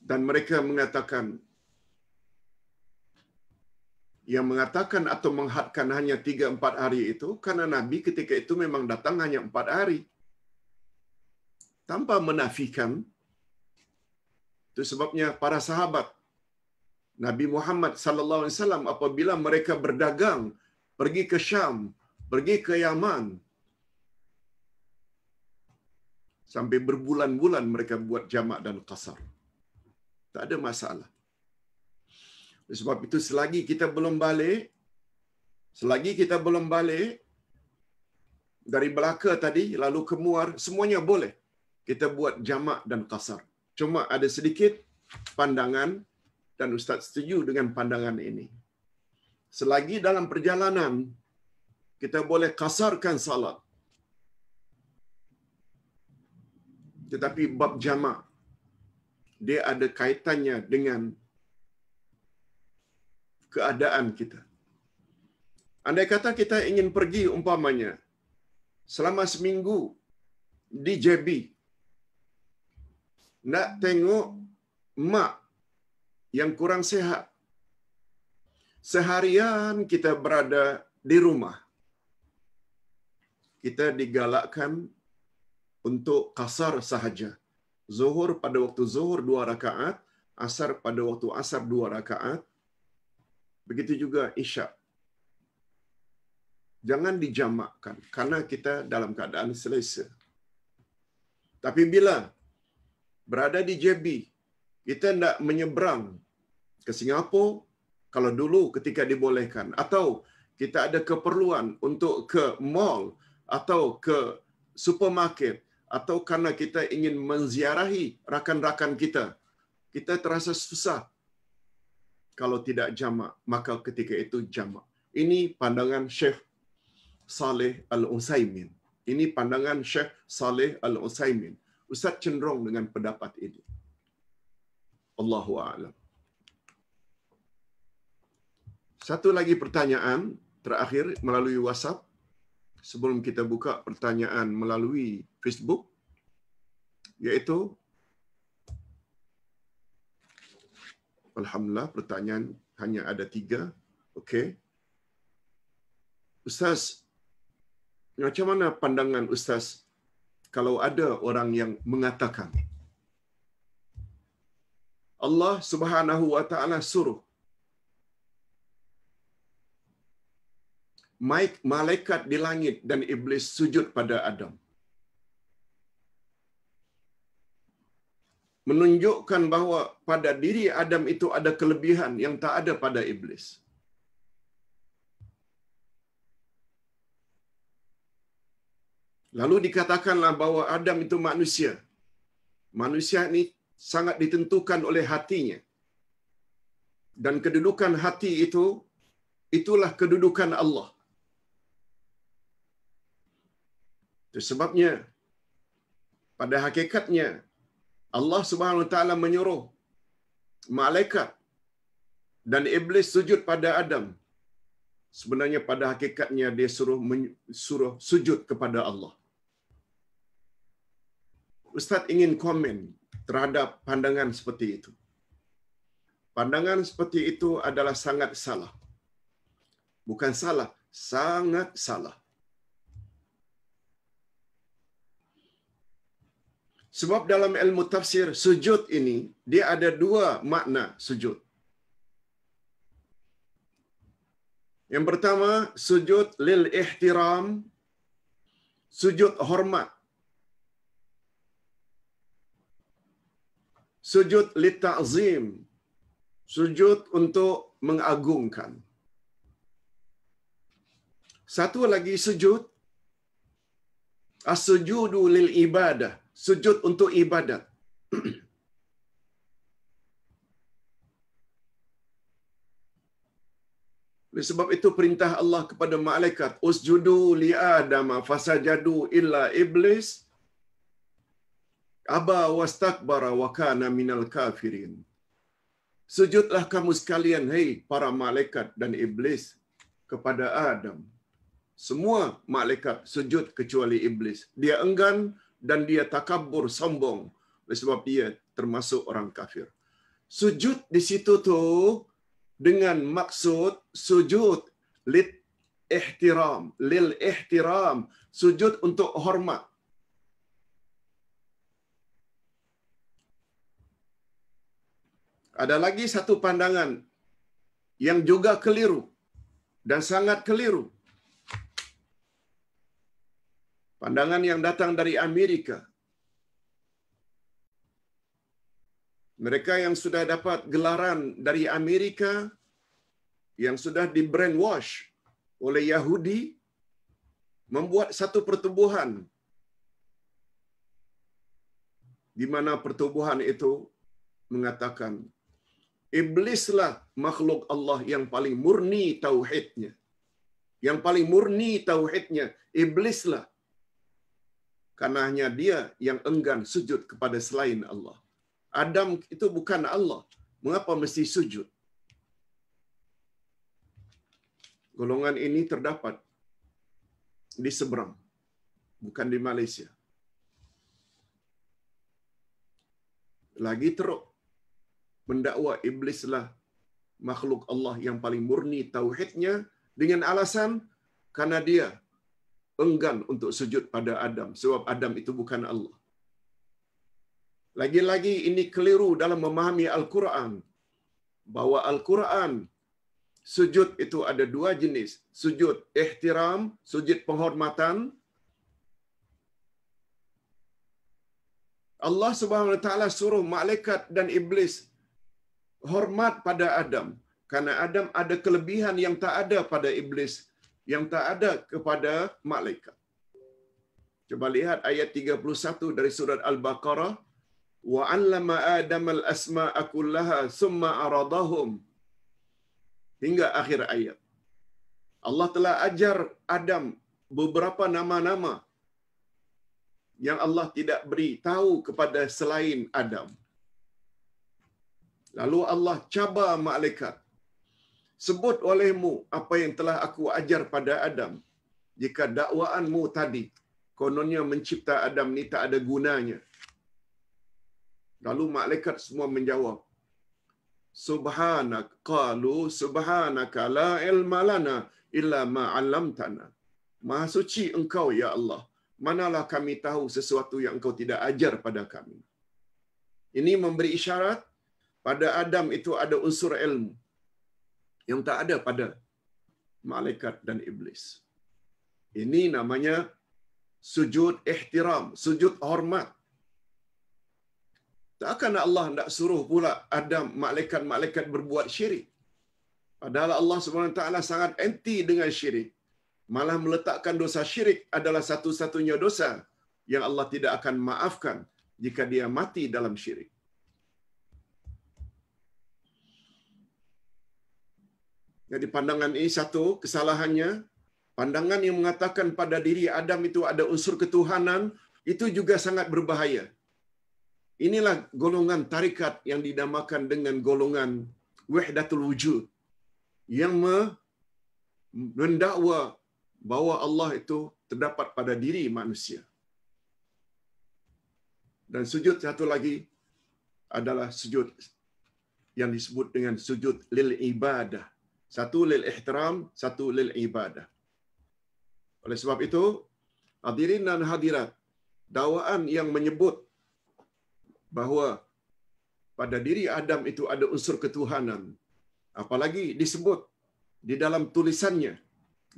Dan mereka mengatakan yang mengatakan atau menghadkan hanya 3-4 hari itu karena Nabi ketika itu memang datang hanya 4 hari. Tanpa menafikan itu sebabnya para sahabat Nabi Muhammad sallallahu alaihi wasallam apabila mereka berdagang pergi ke Syam, pergi ke Yaman sampai berbulan-bulan mereka buat jamak dan qasar. Tak ada masalah. Sebab itu selagi kita belum balik, selagi kita belum balik dari Belaka tadi lalu kemuar semuanya boleh. Kita buat jamak dan qasar cuma ada sedikit pandangan dan ustaz setuju dengan pandangan ini selagi dalam perjalanan kita boleh kasarkan salat tetapi bab jama dia ada kaitannya dengan keadaan kita andai kata kita ingin pergi umpamanya selama seminggu di JB nak tengok mak yang kurang sehat. Seharian kita berada di rumah. Kita digalakkan untuk kasar sahaja. Zuhur pada waktu zuhur dua rakaat, asar pada waktu asar dua rakaat. Begitu juga isyak. Jangan dijamakkan, karena kita dalam keadaan selesa. Tapi bila berada di JB, kita tidak menyeberang ke Singapura kalau dulu ketika dibolehkan atau kita ada keperluan untuk ke mall atau ke supermarket atau karena kita ingin menziarahi rakan-rakan kita, kita terasa susah kalau tidak jama maka ketika itu jama Ini pandangan Syekh Saleh Al-Usaimin. Ini pandangan Syekh Saleh Al-Usaimin. Ustaz cenderung dengan pendapat ini. Allahu a'lam. Satu lagi pertanyaan terakhir melalui WhatsApp sebelum kita buka pertanyaan melalui Facebook yaitu Alhamdulillah pertanyaan hanya ada tiga. Okey. Ustaz, macam mana pandangan Ustaz kalau ada orang yang mengatakan Allah Subhanahu wa taala suruh malaikat di langit dan iblis sujud pada Adam menunjukkan bahwa pada diri Adam itu ada kelebihan yang tak ada pada iblis. Lalu dikatakanlah bahwa Adam itu manusia. Manusia ini sangat ditentukan oleh hatinya. Dan kedudukan hati itu, itulah kedudukan Allah. Itu sebabnya, pada hakikatnya, Allah Subhanahu SWT menyuruh malaikat dan iblis sujud pada Adam. Sebenarnya pada hakikatnya dia suruh, suruh sujud kepada Allah. Ustaz ingin komen terhadap pandangan seperti itu. Pandangan seperti itu adalah sangat salah. Bukan salah, sangat salah. Sebab dalam ilmu tafsir sujud ini dia ada dua makna sujud. Yang pertama sujud lil ihtiram sujud hormat sujud litazim sujud untuk mengagungkan satu lagi sujud as-sujudu lil ibadah sujud untuk ibadat Oleh sebab itu perintah Allah kepada malaikat usjudu li adama fasajadu illa iblis aba wastakbara wa kana minal kafirin sujudlah kamu sekalian hei para malaikat dan iblis kepada Adam semua malaikat sujud kecuali iblis dia enggan dan dia takabur sombong oleh sebab dia termasuk orang kafir sujud di situ tu dengan maksud sujud lit ihtiram lil ihtiram sujud untuk hormat Ada lagi satu pandangan yang juga keliru dan sangat keliru. Pandangan yang datang dari Amerika. Mereka yang sudah dapat gelaran dari Amerika yang sudah di brainwash oleh Yahudi membuat satu pertumbuhan di mana pertumbuhan itu mengatakan Iblislah makhluk Allah yang paling murni tauhidnya. Yang paling murni tauhidnya iblislah. Karena hanya dia yang enggan sujud kepada selain Allah. Adam itu bukan Allah. Mengapa mesti sujud? Golongan ini terdapat di seberang, bukan di Malaysia. Lagi teruk mendakwa iblislah makhluk Allah yang paling murni tauhidnya dengan alasan karena dia enggan untuk sujud pada Adam sebab Adam itu bukan Allah. Lagi-lagi ini keliru dalam memahami Al-Quran bahwa Al-Quran sujud itu ada dua jenis sujud ihtiram sujud penghormatan Allah Subhanahu wa taala suruh malaikat dan iblis hormat pada Adam karena Adam ada kelebihan yang tak ada pada iblis yang tak ada kepada malaikat. Coba lihat ayat 31 dari surat Al-Baqarah wa 'allama Adam al-asma'a kullaha thumma aradahum hingga akhir ayat. Allah telah ajar Adam beberapa nama-nama yang Allah tidak beri tahu kepada selain Adam. Lalu Allah cabar malaikat. Sebut olehmu apa yang telah aku ajar pada Adam. Jika dakwaanmu tadi, kononnya mencipta Adam ni tak ada gunanya. Lalu malaikat semua menjawab, Subhanak qalu subhanaka la ilma lana illa ma Maha suci engkau ya Allah. Manalah kami tahu sesuatu yang engkau tidak ajar pada kami. Ini memberi isyarat pada Adam itu ada unsur ilmu yang tak ada pada malaikat dan iblis. Ini namanya sujud ihtiram, sujud hormat. Takkan Allah tak suruh pula Adam malaikat-malaikat berbuat syirik. Padahal Allah SWT sangat anti dengan syirik. Malah meletakkan dosa syirik adalah satu-satunya dosa yang Allah tidak akan maafkan jika dia mati dalam syirik. Jadi pandangan ini satu kesalahannya. Pandangan yang mengatakan pada diri Adam itu ada unsur ketuhanan itu juga sangat berbahaya. Inilah golongan tarikat yang dinamakan dengan golongan wahdatul wujud yang mendakwa bahwa Allah itu terdapat pada diri manusia. Dan sujud satu lagi adalah sujud yang disebut dengan sujud lil ibadah satu lil ihtiram satu lil ibadah oleh sebab itu hadirin dan hadirat dakwaan yang menyebut bahawa pada diri Adam itu ada unsur ketuhanan apalagi disebut di dalam tulisannya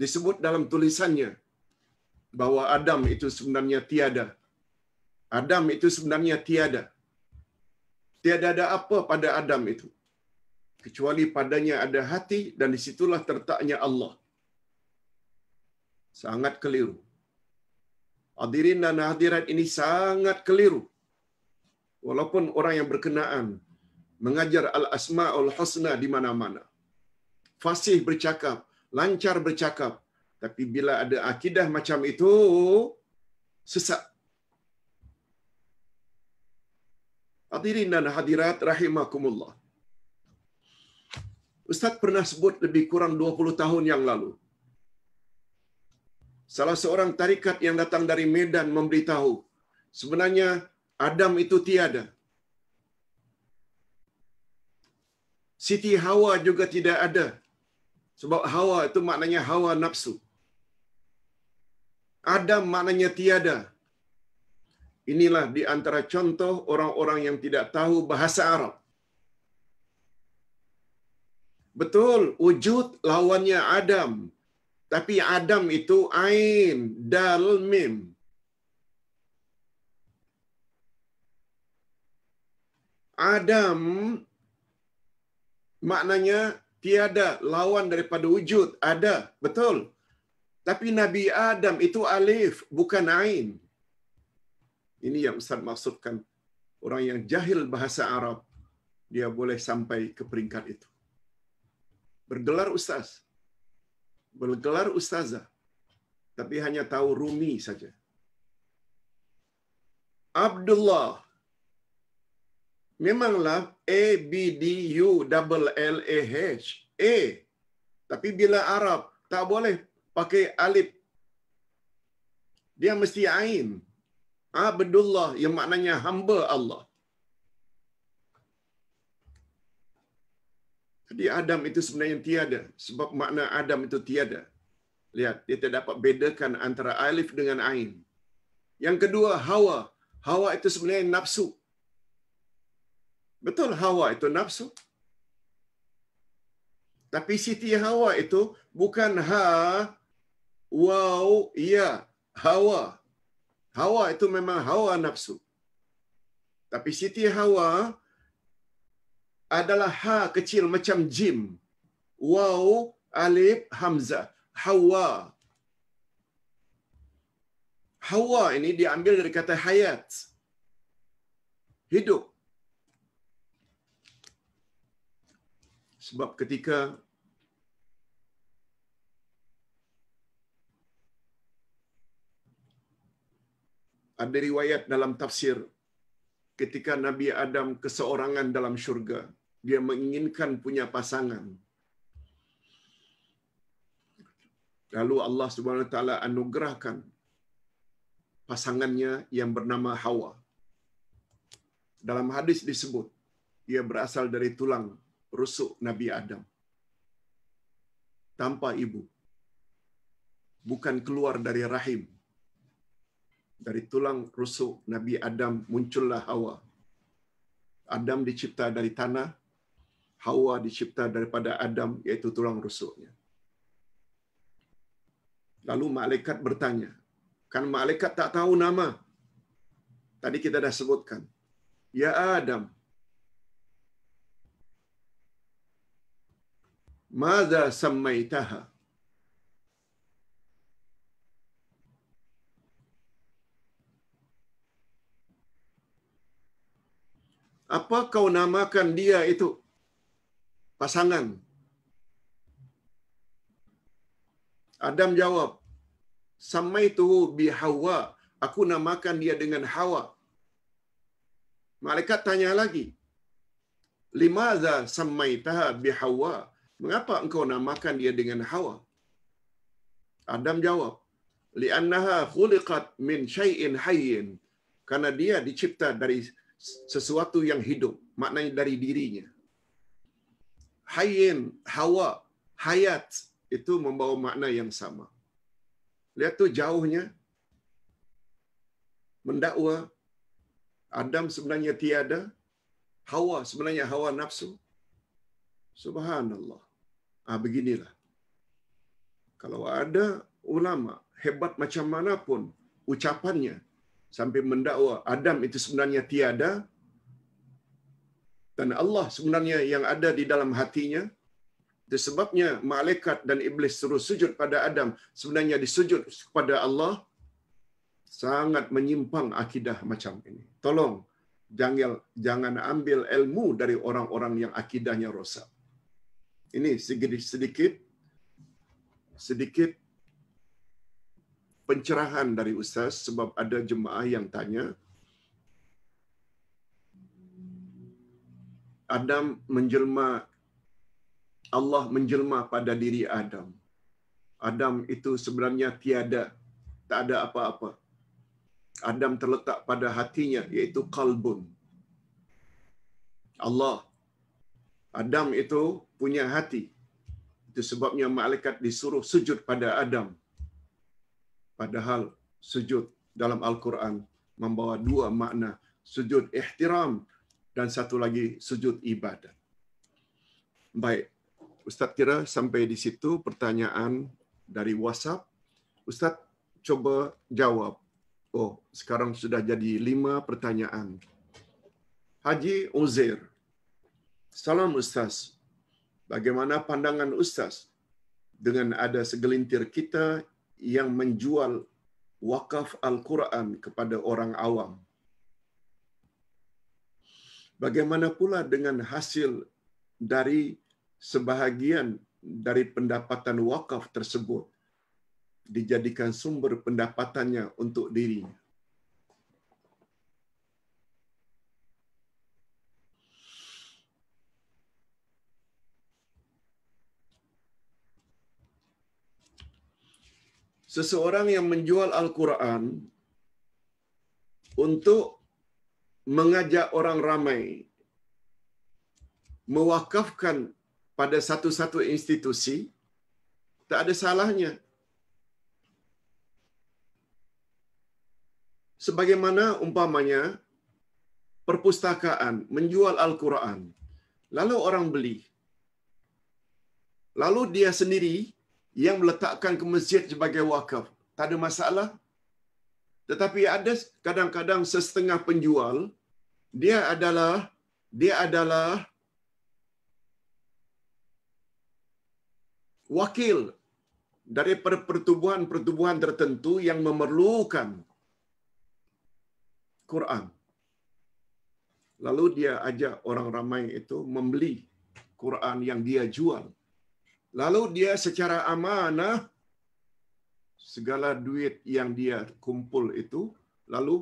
disebut dalam tulisannya bahwa Adam itu sebenarnya tiada Adam itu sebenarnya tiada tiada ada apa pada Adam itu kecuali padanya ada hati dan disitulah tertaknya Allah. Sangat keliru. Hadirin dan hadirat ini sangat keliru. Walaupun orang yang berkenaan mengajar al-asmaul husna di mana-mana. Fasih bercakap, lancar bercakap. Tapi bila ada akidah macam itu, sesat. Hadirin dan hadirat rahimakumullah. Ustaz pernah sebut lebih kurang 20 tahun yang lalu. Salah seorang tarikat yang datang dari Medan memberitahu, sebenarnya Adam itu tiada. Siti Hawa juga tidak ada. Sebab Hawa itu maknanya Hawa nafsu. Adam maknanya tiada. Inilah di antara contoh orang-orang yang tidak tahu bahasa Arab. Betul, wujud lawannya Adam. Tapi Adam itu Ain, Dal, Mim. Adam maknanya tiada lawan daripada wujud, ada, betul. Tapi Nabi Adam itu Alif, bukan Ain. Ini yang Ustaz maksudkan orang yang jahil bahasa Arab, dia boleh sampai ke peringkat itu bergelar ustaz, bergelar ustazah, tapi hanya tahu Rumi saja. Abdullah, memanglah A B D U double L A H A, tapi bila Arab tak boleh pakai alif, dia mesti ain. Abdullah yang maknanya hamba Allah. Jadi Adam itu sebenarnya tiada. Sebab makna Adam itu tiada. Lihat, dia tidak dapat bedakan antara alif dengan ain. Yang kedua, hawa. Hawa itu sebenarnya nafsu. Betul hawa itu nafsu. Tapi Siti Hawa itu bukan ha, waw, ya, hawa. Hawa itu memang hawa nafsu. Tapi Siti Hawa adalah ha kecil macam jim. Waw, alif, hamzah. Hawa. Hawa ini diambil dari kata hayat. Hidup. Sebab ketika ada riwayat dalam tafsir ketika Nabi Adam keseorangan dalam syurga dia menginginkan punya pasangan. Lalu Allah Subhanahu taala anugerahkan pasangannya yang bernama Hawa. Dalam hadis disebut ia berasal dari tulang rusuk Nabi Adam. Tanpa ibu. Bukan keluar dari rahim. Dari tulang rusuk Nabi Adam muncullah Hawa. Adam dicipta dari tanah Hawa dicipta daripada Adam iaitu tulang rusuknya. Lalu malaikat bertanya. Kan malaikat tak tahu nama. Tadi kita dah sebutkan. Ya Adam. Mada sammaitaha. Apa kau namakan dia itu? pasangan. Adam jawab, Samai tuhu bi Hawa, aku namakan dia dengan Hawa. Malaikat tanya lagi, Limaza samai taha bi Hawa, mengapa engkau namakan dia dengan Hawa? Adam jawab, Li'annaha khuliqat min syai'in hayyin, karena dia dicipta dari sesuatu yang hidup, maknanya dari dirinya hayin, hawa, hayat itu membawa makna yang sama. Lihat tu jauhnya mendakwa Adam sebenarnya tiada, hawa sebenarnya hawa nafsu. Subhanallah. Ah beginilah. Kalau ada ulama hebat macam mana pun ucapannya sampai mendakwa Adam itu sebenarnya tiada, dan Allah sebenarnya yang ada di dalam hatinya disebabnya malaikat dan iblis suruh sujud pada Adam sebenarnya disujud kepada Allah sangat menyimpang akidah macam ini tolong jangan jangan ambil ilmu dari orang-orang yang akidahnya rosak ini sedikit sedikit pencerahan dari ustaz sebab ada jemaah yang tanya Adam menjelma Allah menjelma pada diri Adam. Adam itu sebenarnya tiada, tak ada apa-apa. Adam terletak pada hatinya yaitu kalbun. Allah Adam itu punya hati. Itu sebabnya malaikat disuruh sujud pada Adam. Padahal sujud dalam Al-Quran membawa dua makna. Sujud ihtiram dan satu lagi sujud ibadat. Baik, Ustadz kira sampai di situ pertanyaan dari WhatsApp. Ustadz coba jawab. Oh, sekarang sudah jadi lima pertanyaan. Haji Uzair. Salam Ustaz. Bagaimana pandangan Ustaz dengan ada segelintir kita yang menjual wakaf Al-Quran kepada orang awam? Bagaimana pula dengan hasil dari sebahagian dari pendapatan wakaf tersebut dijadikan sumber pendapatannya untuk dirinya? seseorang yang menjual Al-Quran untuk mengajak orang ramai mewakafkan pada satu-satu institusi tak ada salahnya sebagaimana umpamanya perpustakaan menjual al-Quran lalu orang beli lalu dia sendiri yang meletakkan ke masjid sebagai wakaf tak ada masalah tetapi ada kadang-kadang setengah penjual dia adalah dia adalah wakil dari pertubuhan-pertubuhan tertentu yang memerlukan Quran. Lalu dia ajak orang ramai itu membeli Quran yang dia jual. Lalu dia secara amanah segala duit yang dia kumpul itu lalu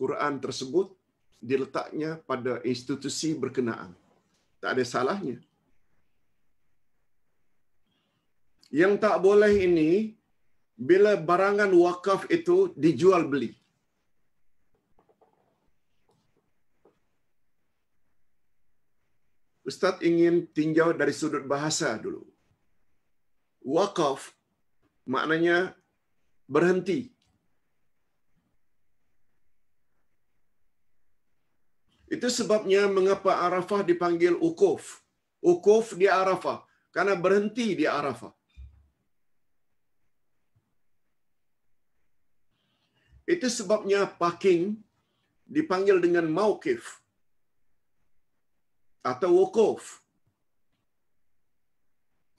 Quran tersebut diletaknya pada institusi berkenaan. Tak ada salahnya. Yang tak boleh ini bila barangan wakaf itu dijual beli. Ustaz ingin tinjau dari sudut bahasa dulu waqaf maknanya berhenti itu sebabnya mengapa Arafah dipanggil ukuf ukuf di Arafah karena berhenti di Arafah itu sebabnya parking dipanggil dengan maukif atau wukuf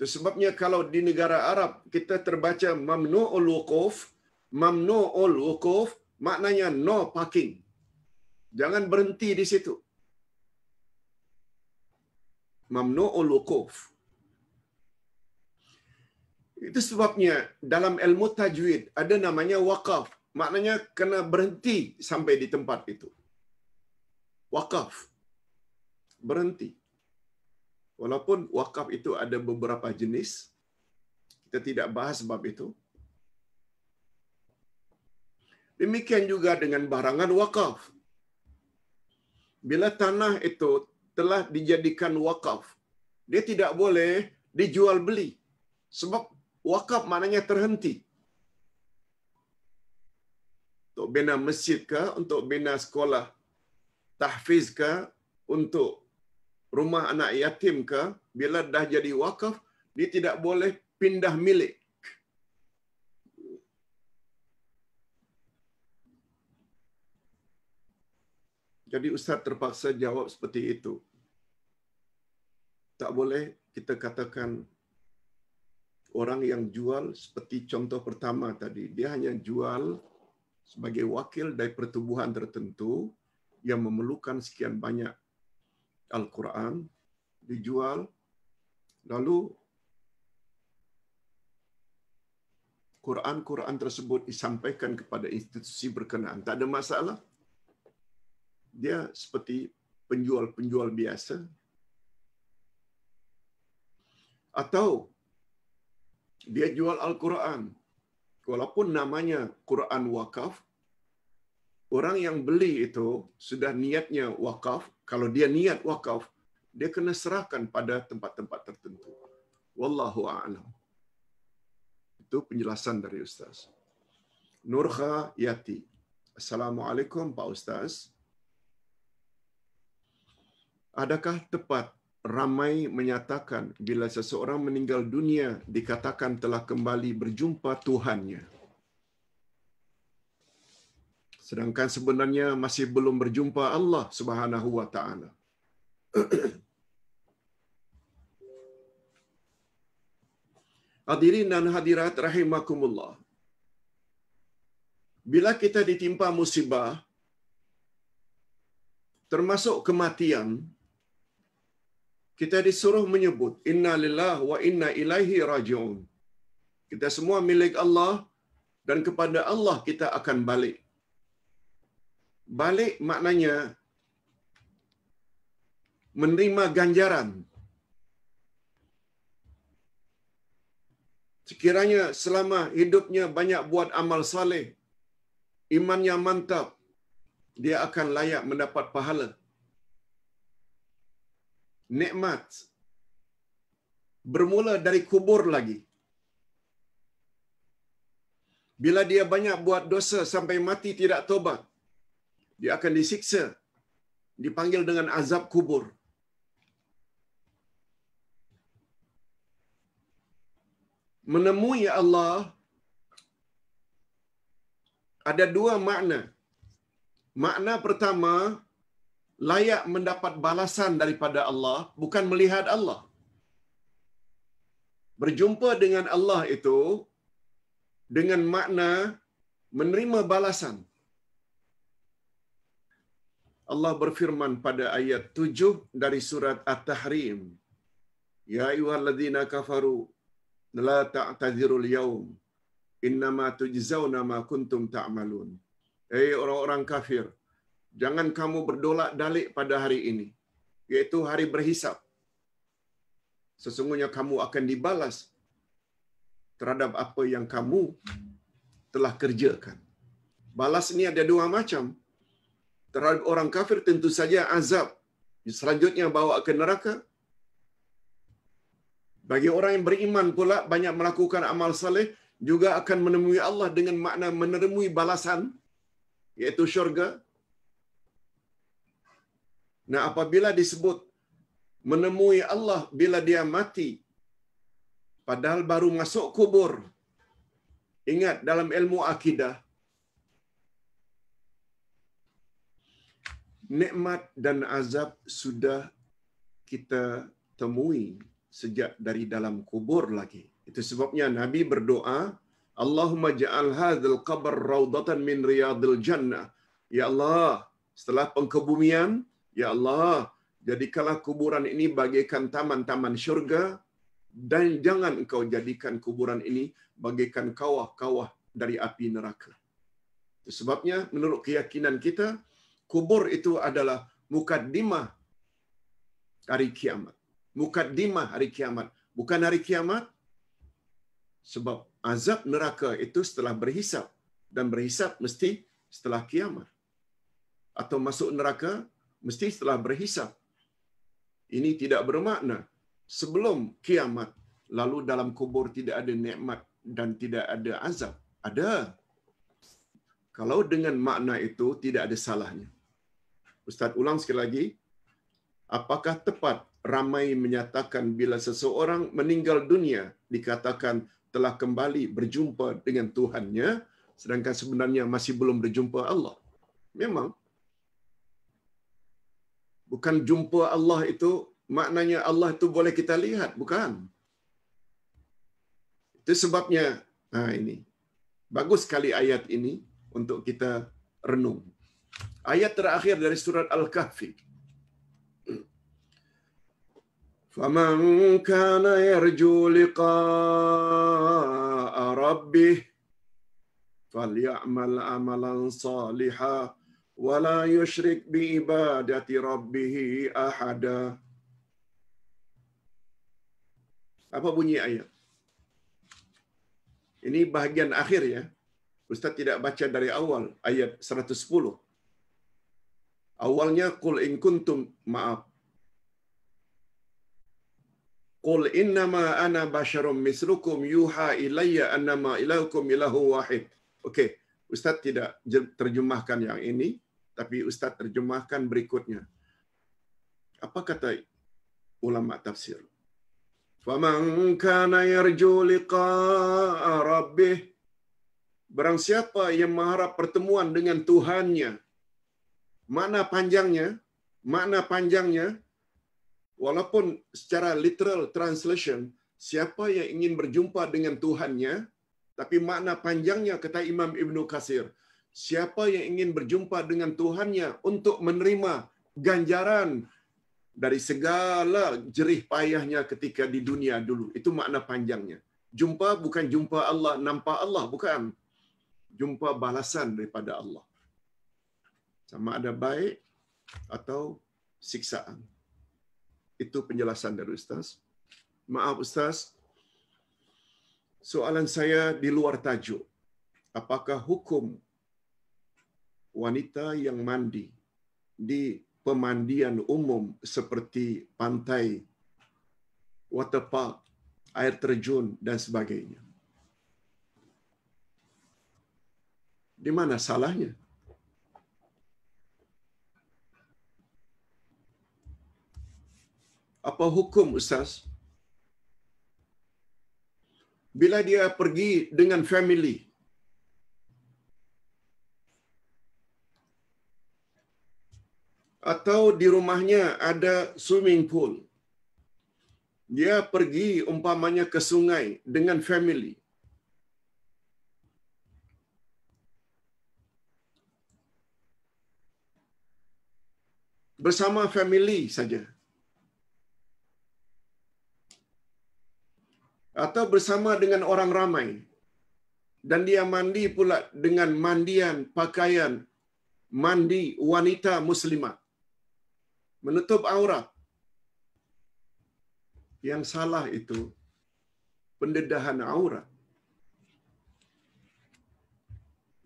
itu Sebabnya kalau di negara Arab kita terbaca mamnu'ul wukuf, mamnu'ul wukuf maknanya no parking. Jangan berhenti di situ. Mamnu'ul wukuf. Itu sebabnya dalam ilmu tajwid ada namanya waqaf. Maknanya kena berhenti sampai di tempat itu. Waqaf. Berhenti. Walaupun wakaf itu ada beberapa jenis, kita tidak bahas sebab itu. Demikian juga dengan barangan wakaf. Bila tanah itu telah dijadikan wakaf, dia tidak boleh dijual beli. Sebab wakaf mananya terhenti. Untuk bina masjid untuk bina sekolah, tahfiz untuk rumah anak yatim ke bila dah jadi wakaf dia tidak boleh pindah milik Jadi Ustaz terpaksa jawab seperti itu. Tak boleh kita katakan orang yang jual seperti contoh pertama tadi. Dia hanya jual sebagai wakil dari pertubuhan tertentu yang memerlukan sekian banyak Al-Quran dijual lalu Quran-Quran tersebut disampaikan kepada institusi berkenaan. Tak ada masalah. Dia seperti penjual-penjual biasa. Atau dia jual Al-Quran. Walaupun namanya Quran Wakaf, orang yang beli itu sudah niatnya wakaf, Kalau dia niat wakaf, dia kena serahkan pada tempat-tempat tertentu. Wallahu a'lam. Itu penjelasan dari Ustaz. Nurha Yati. Assalamualaikum Pak Ustaz. Adakah tepat ramai menyatakan bila seseorang meninggal dunia dikatakan telah kembali berjumpa Tuhannya? sedangkan sebenarnya masih belum berjumpa Allah Subhanahu wa taala. Hadirin dan hadirat rahimakumullah. Bila kita ditimpa musibah termasuk kematian kita disuruh menyebut inna lillah wa inna ilaihi rajiun. Kita semua milik Allah dan kepada Allah kita akan balik balik maknanya menerima ganjaran. Sekiranya selama hidupnya banyak buat amal saleh, imannya mantap, dia akan layak mendapat pahala. Nikmat bermula dari kubur lagi. Bila dia banyak buat dosa sampai mati tidak tobat, dia akan disiksa dipanggil dengan azab kubur menemui Allah ada dua makna makna pertama layak mendapat balasan daripada Allah bukan melihat Allah berjumpa dengan Allah itu dengan makna menerima balasan Allah berfirman pada ayat 7 dari surat At-Tahrim. Ya ayyuhalladzina kafaru la ta'tadziru al-yawm innama tujzauna ma kuntum ta'malun. Hei orang-orang kafir, jangan kamu berdolak dalik pada hari ini, yaitu hari berhisap. Sesungguhnya kamu akan dibalas terhadap apa yang kamu telah kerjakan. Balas ini ada dua macam terhadap orang kafir tentu saja azab selanjutnya bawa ke neraka. Bagi orang yang beriman pula banyak melakukan amal saleh juga akan menemui Allah dengan makna menemui balasan yaitu syurga. Nah apabila disebut menemui Allah bila dia mati padahal baru masuk kubur. Ingat dalam ilmu akidah nikmat dan azab sudah kita temui sejak dari dalam kubur lagi. Itu sebabnya Nabi berdoa, Allahumma ja'al hadzal qabr raudatan min riyadil jannah. Ya Allah, setelah pengkebumian, ya Allah, jadikanlah kuburan ini bagaikan taman-taman syurga dan jangan engkau jadikan kuburan ini bagaikan kawah-kawah dari api neraka. Itu sebabnya menurut keyakinan kita, kubur itu adalah mukaddimah hari kiamat. Mukaddimah hari kiamat. Bukan hari kiamat, sebab azab neraka itu setelah berhisap. Dan berhisap mesti setelah kiamat. Atau masuk neraka, mesti setelah berhisap. Ini tidak bermakna sebelum kiamat, lalu dalam kubur tidak ada nikmat dan tidak ada azab. Ada. Kalau dengan makna itu, tidak ada salahnya. Ustaz ulang sekali lagi. Apakah tepat ramai menyatakan bila seseorang meninggal dunia dikatakan telah kembali berjumpa dengan Tuhannya sedangkan sebenarnya masih belum berjumpa Allah? Memang bukan jumpa Allah itu maknanya Allah itu boleh kita lihat, bukan? Itu sebabnya ha ini. Bagus sekali ayat ini untuk kita renung ayat terakhir dari surat Al-Kahfi. Faman kana فَمَنْ كَانَ يَرْجُو لِقَاءَ رَبِّهِ فَلْيَعْمَلْ عَمَلًا صَالِحًا وَلَا يُشْرِكْ بِعِبَادَةِ رَبِّهِ أَحَدًا Apa bunyi ayat? Ini bahagian akhir ya. Ustaz tidak baca dari awal ayat Awalnya kul in kuntum maaf. Qul innama ana basyarum mislukum yuha ilayya annama ilahukum ilahu wahid. Okey, Ustaz tidak terjemahkan yang ini, tapi Ustaz terjemahkan berikutnya. Apa kata ulama tafsir? Faman kana yarju liqa'a rabbih. Barang siapa yang mengharap pertemuan dengan Tuhannya, makna panjangnya makna panjangnya walaupun secara literal translation siapa yang ingin berjumpa dengan Tuhannya tapi makna panjangnya kata Imam Ibn Qasir, siapa yang ingin berjumpa dengan Tuhannya untuk menerima ganjaran dari segala jerih payahnya ketika di dunia dulu itu makna panjangnya jumpa bukan jumpa Allah nampak Allah bukan jumpa balasan daripada Allah sama ada baik atau siksaan. Itu penjelasan dari Ustaz. Maaf Ustaz, soalan saya di luar tajuk. Apakah hukum wanita yang mandi di pemandian umum seperti pantai, waterpark, air terjun, dan sebagainya? Di mana salahnya? apa hukum ustaz bila dia pergi dengan family atau di rumahnya ada swimming pool dia pergi umpamanya ke sungai dengan family bersama family saja atau bersama dengan orang ramai dan dia mandi pula dengan mandian pakaian mandi wanita muslimah menutup aurat yang salah itu pendedahan aurat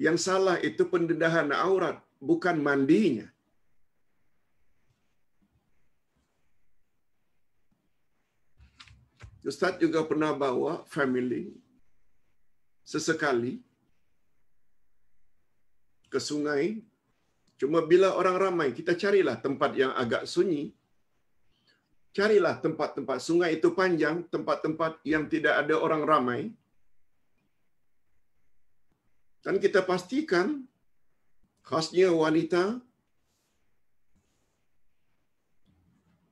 yang salah itu pendedahan aurat bukan mandinya Ustaz juga pernah bawa family sesekali ke sungai. Cuma bila orang ramai, kita carilah tempat yang agak sunyi. Carilah tempat-tempat sungai itu panjang, tempat-tempat yang tidak ada orang ramai. Dan kita pastikan khasnya wanita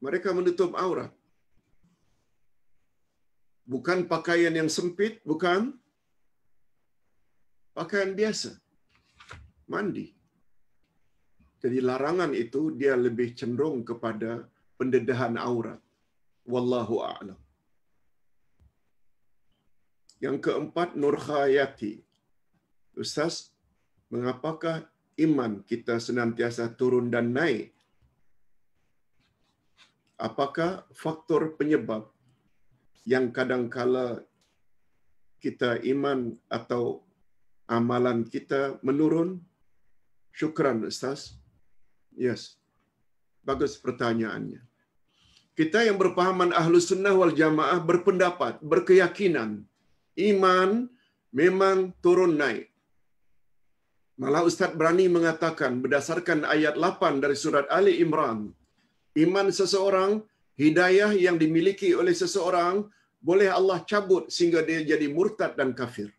mereka menutup aurat. Bukan pakaian yang sempit, bukan pakaian biasa. Mandi. Jadi larangan itu dia lebih cenderung kepada pendedahan aurat. Wallahu a'lam. Yang keempat Nurhayati. Ustaz, mengapakah iman kita senantiasa turun dan naik? Apakah faktor penyebab yang kadangkala kita iman atau amalan kita menurun? Syukran, Ustaz. Yes. Bagus pertanyaannya. Kita yang berpahaman ahlu sunnah wal jamaah berpendapat, berkeyakinan. Iman memang turun naik. Malah Ustaz berani mengatakan berdasarkan ayat 8 dari surat Ali Imran. Iman seseorang hidayah yang dimiliki oleh seseorang boleh Allah cabut sehingga dia jadi murtad dan kafir.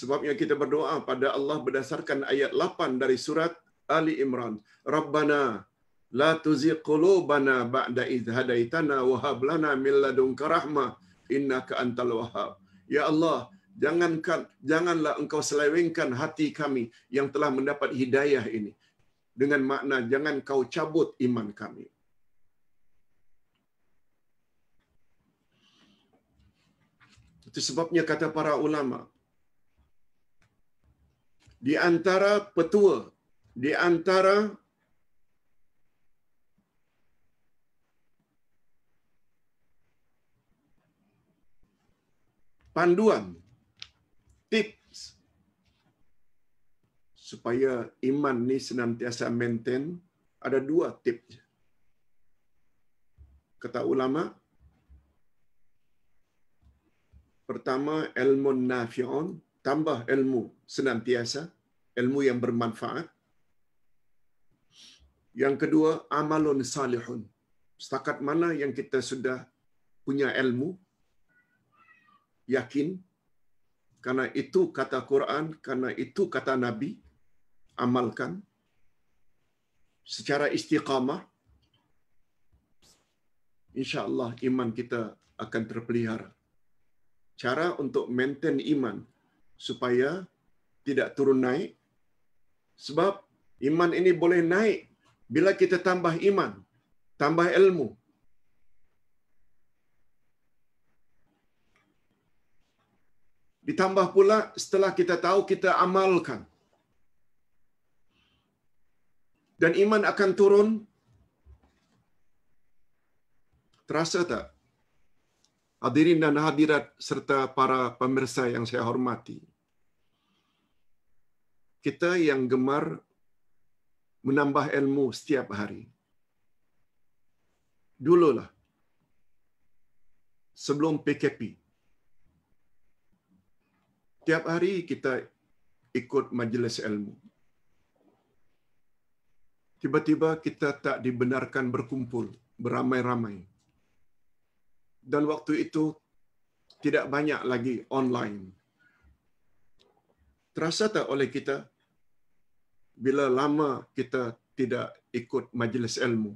Sebabnya kita berdoa pada Allah berdasarkan ayat 8 dari surat Ali Imran. Rabbana la tuzigh qulubana ba'da idh hadaitana wa hab lana min ladunka rahmah innaka antal wahhab. Ya Allah, jangankan janganlah engkau selewengkan hati kami yang telah mendapat hidayah ini dengan makna jangan kau cabut iman kami. Itu sebabnya kata para ulama di antara petua di antara panduan supaya iman ni senantiasa maintain ada dua tip kata ulama pertama ilmu nafion, tambah ilmu senantiasa ilmu yang bermanfaat yang kedua amalon salihun setakat mana yang kita sudah punya ilmu yakin karena itu kata Quran karena itu kata Nabi amalkan secara istiqamah insyaallah iman kita akan terpelihara cara untuk maintain iman supaya tidak turun naik sebab iman ini boleh naik bila kita tambah iman tambah ilmu ditambah pula setelah kita tahu kita amalkan dan iman akan turun. Terasa tak? Hadirin dan hadirat serta para pemirsa yang saya hormati. Kita yang gemar menambah ilmu setiap hari. Dululah sebelum PKP. setiap hari kita ikut majlis ilmu tiba-tiba kita tak dibenarkan berkumpul beramai-ramai. Dan waktu itu tidak banyak lagi online. Terasa tak oleh kita bila lama kita tidak ikut majlis ilmu?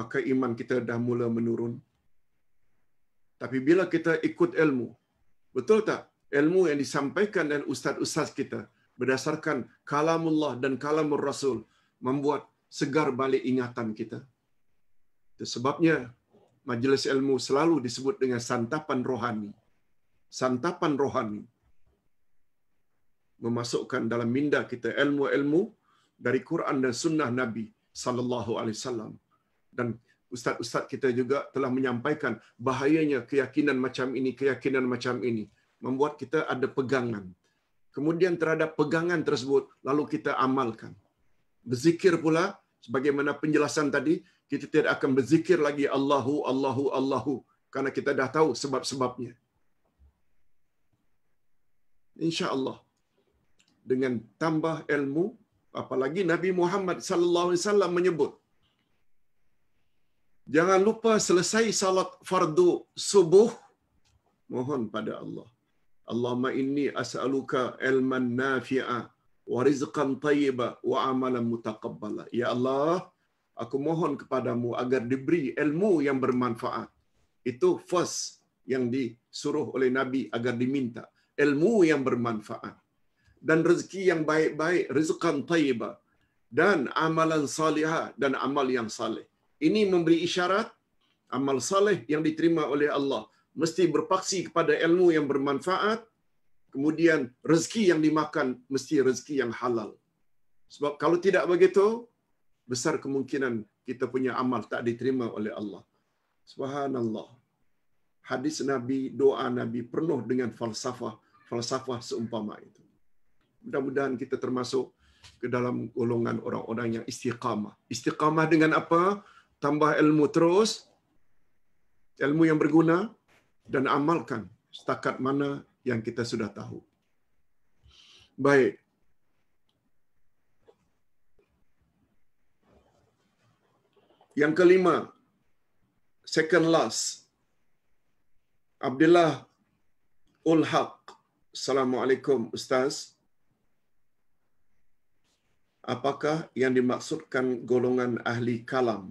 Maka iman kita dah mula menurun. Tapi bila kita ikut ilmu, betul tak? Ilmu yang disampaikan dan ustaz-ustaz kita, berdasarkan kalamullah dan kalamur rasul membuat segar balik ingatan kita. Itu sebabnya majelis ilmu selalu disebut dengan santapan rohani. Santapan rohani memasukkan dalam minda kita ilmu-ilmu dari Quran dan sunnah Nabi sallallahu alaihi wasallam dan ustaz-ustaz kita juga telah menyampaikan bahayanya keyakinan macam ini keyakinan macam ini membuat kita ada pegangan kemudian terhadap pegangan tersebut lalu kita amalkan. Berzikir pula sebagaimana penjelasan tadi kita tidak akan berzikir lagi Allahu Allahu Allahu karena kita dah tahu sebab-sebabnya. Insya-Allah dengan tambah ilmu apalagi Nabi Muhammad sallallahu alaihi wasallam menyebut Jangan lupa selesai salat fardu subuh mohon pada Allah Allahumma inni as'aluka ilman nafi'a wa rizqan tayyiba wa amalan mutaqabbala. Ya Allah, aku mohon kepadamu agar diberi ilmu yang bermanfaat. Itu first yang disuruh oleh Nabi agar diminta. Ilmu yang bermanfaat. Dan rezeki yang baik-baik, rizqan tayyiba. Dan amalan saliha dan amal yang saleh. Ini memberi isyarat amal saleh yang diterima oleh Allah mesti berpaksi kepada ilmu yang bermanfaat kemudian rezeki yang dimakan mesti rezeki yang halal sebab kalau tidak begitu besar kemungkinan kita punya amal tak diterima oleh Allah subhanallah hadis nabi doa nabi penuh dengan falsafah falsafah seumpama itu mudah-mudahan kita termasuk ke dalam golongan orang-orang yang istiqamah istiqamah dengan apa tambah ilmu terus ilmu yang berguna dan amalkan setakat mana yang kita sudah tahu. Baik. Yang kelima, second last, Abdullah Ulhaq. Assalamualaikum Ustaz. Apakah yang dimaksudkan golongan ahli kalam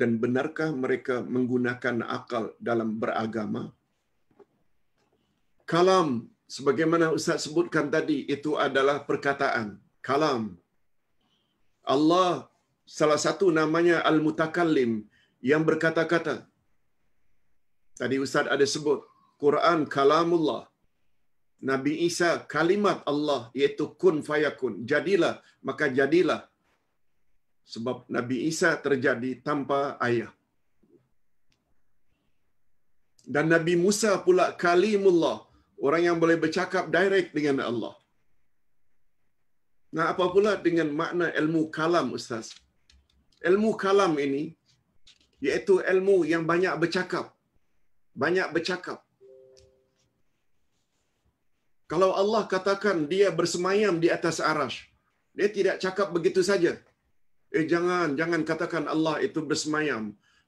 dan benarkah mereka menggunakan akal dalam beragama? kalam sebagaimana ustaz sebutkan tadi itu adalah perkataan kalam Allah salah satu namanya al-mutakallim yang berkata-kata tadi ustaz ada sebut Quran kalamullah Nabi Isa kalimat Allah yaitu kun fayakun jadilah maka jadilah sebab Nabi Isa terjadi tanpa ayah dan Nabi Musa pula kalimullah orang yang boleh bercakap direct dengan Allah. Nah, apa pula dengan makna ilmu kalam, Ustaz? Ilmu kalam ini, iaitu ilmu yang banyak bercakap. Banyak bercakap. Kalau Allah katakan dia bersemayam di atas arash, dia tidak cakap begitu saja. Eh jangan, jangan katakan Allah itu bersemayam.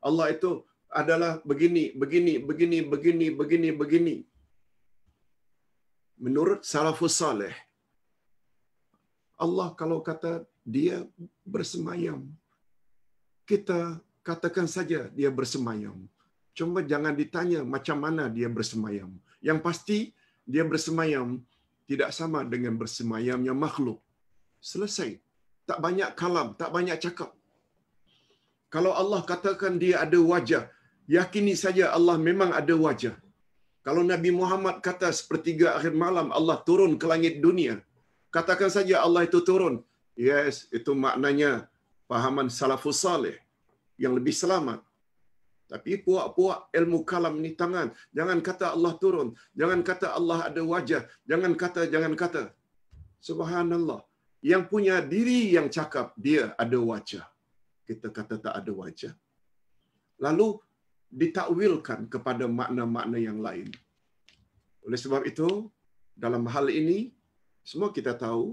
Allah itu adalah begini, begini, begini, begini, begini, begini menurut salafus saleh Allah kalau kata dia bersemayam kita katakan saja dia bersemayam cuma jangan ditanya macam mana dia bersemayam yang pasti dia bersemayam tidak sama dengan bersemayamnya makhluk selesai tak banyak kalam tak banyak cakap kalau Allah katakan dia ada wajah yakini saja Allah memang ada wajah kalau Nabi Muhammad kata sepertiga akhir malam Allah turun ke langit dunia, katakan saja Allah itu turun. Yes, itu maknanya pahaman salafus salih yang lebih selamat. Tapi puak-puak ilmu kalam ni tangan. Jangan kata Allah turun. Jangan kata Allah ada wajah. Jangan kata, jangan kata. Subhanallah. Yang punya diri yang cakap, dia ada wajah. Kita kata tak ada wajah. Lalu ditakwilkan kepada makna-makna yang lain. Oleh sebab itu, dalam hal ini, semua kita tahu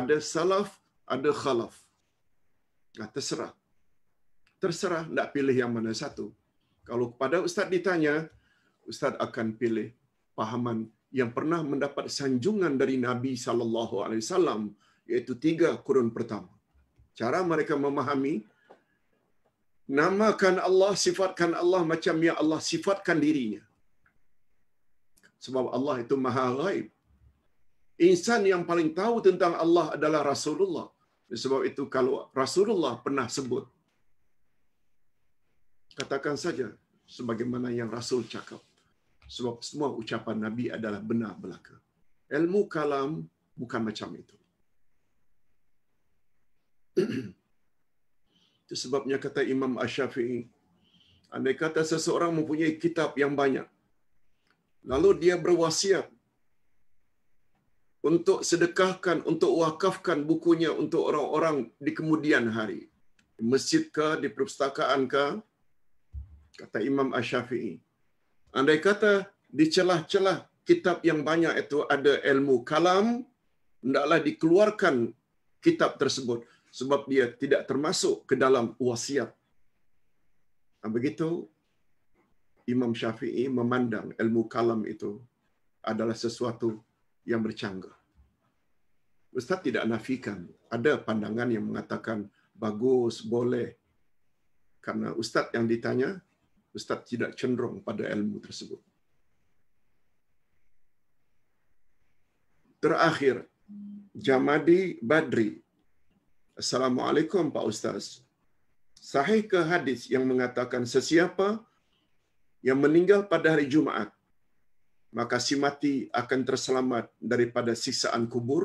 ada salaf, ada khalaf. Nah, terserah. Terserah nak pilih yang mana satu. Kalau kepada Ustaz ditanya, Ustaz akan pilih pahaman yang pernah mendapat sanjungan dari Nabi Sallallahu Alaihi Wasallam, yaitu tiga kurun pertama. Cara mereka memahami namakan Allah, sifatkan Allah macam yang Allah sifatkan dirinya. Sebab Allah itu maha gaib. Insan yang paling tahu tentang Allah adalah Rasulullah. Sebab itu kalau Rasulullah pernah sebut, katakan saja sebagaimana yang Rasul cakap. Sebab semua ucapan Nabi adalah benar belaka. Ilmu kalam bukan macam itu. Itu sebabnya kata Imam ash shafii andai kata seseorang mempunyai kitab yang banyak, lalu dia berwasiat untuk sedekahkan, untuk wakafkan bukunya untuk orang-orang di kemudian hari. Di masjid di perpustakaan kata Imam ash shafii Andai kata di celah-celah kitab yang banyak itu ada ilmu kalam, hendaklah dikeluarkan kitab tersebut sebab dia tidak termasuk ke dalam wasiat. Dan begitu Imam Syafi'i memandang ilmu kalam itu adalah sesuatu yang bercanggah. Ustaz tidak nafikan ada pandangan yang mengatakan bagus, boleh. Karena Ustaz yang ditanya, Ustaz tidak cenderung pada ilmu tersebut. Terakhir, Jamadi Badri Assalamualaikum Pak Ustaz. Sahih ke hadis yang mengatakan sesiapa yang meninggal pada hari Jumaat, maka si mati akan terselamat daripada sisaan kubur?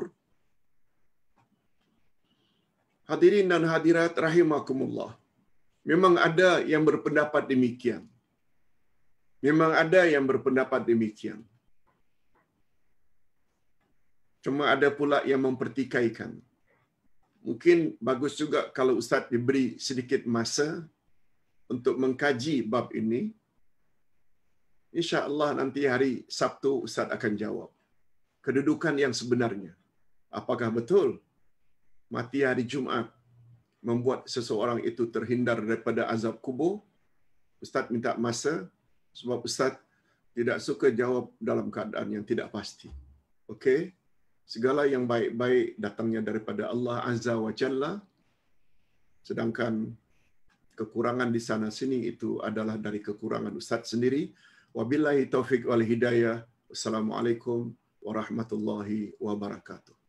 Hadirin dan hadirat rahimakumullah. Memang ada yang berpendapat demikian. Memang ada yang berpendapat demikian. Cuma ada pula yang mempertikaikan mungkin bagus juga kalau ustaz diberi sedikit masa untuk mengkaji bab ini. Insya-Allah nanti hari Sabtu ustaz akan jawab kedudukan yang sebenarnya. Apakah betul mati hari Jumat membuat seseorang itu terhindar daripada azab kubur? Ustaz minta masa sebab ustaz tidak suka jawab dalam keadaan yang tidak pasti. Okey? segala yang baik-baik datangnya daripada Allah Azza wa Jalla sedangkan kekurangan di sana sini itu adalah dari kekurangan ustaz sendiri wabillahi taufik wal hidayah assalamualaikum warahmatullahi wabarakatuh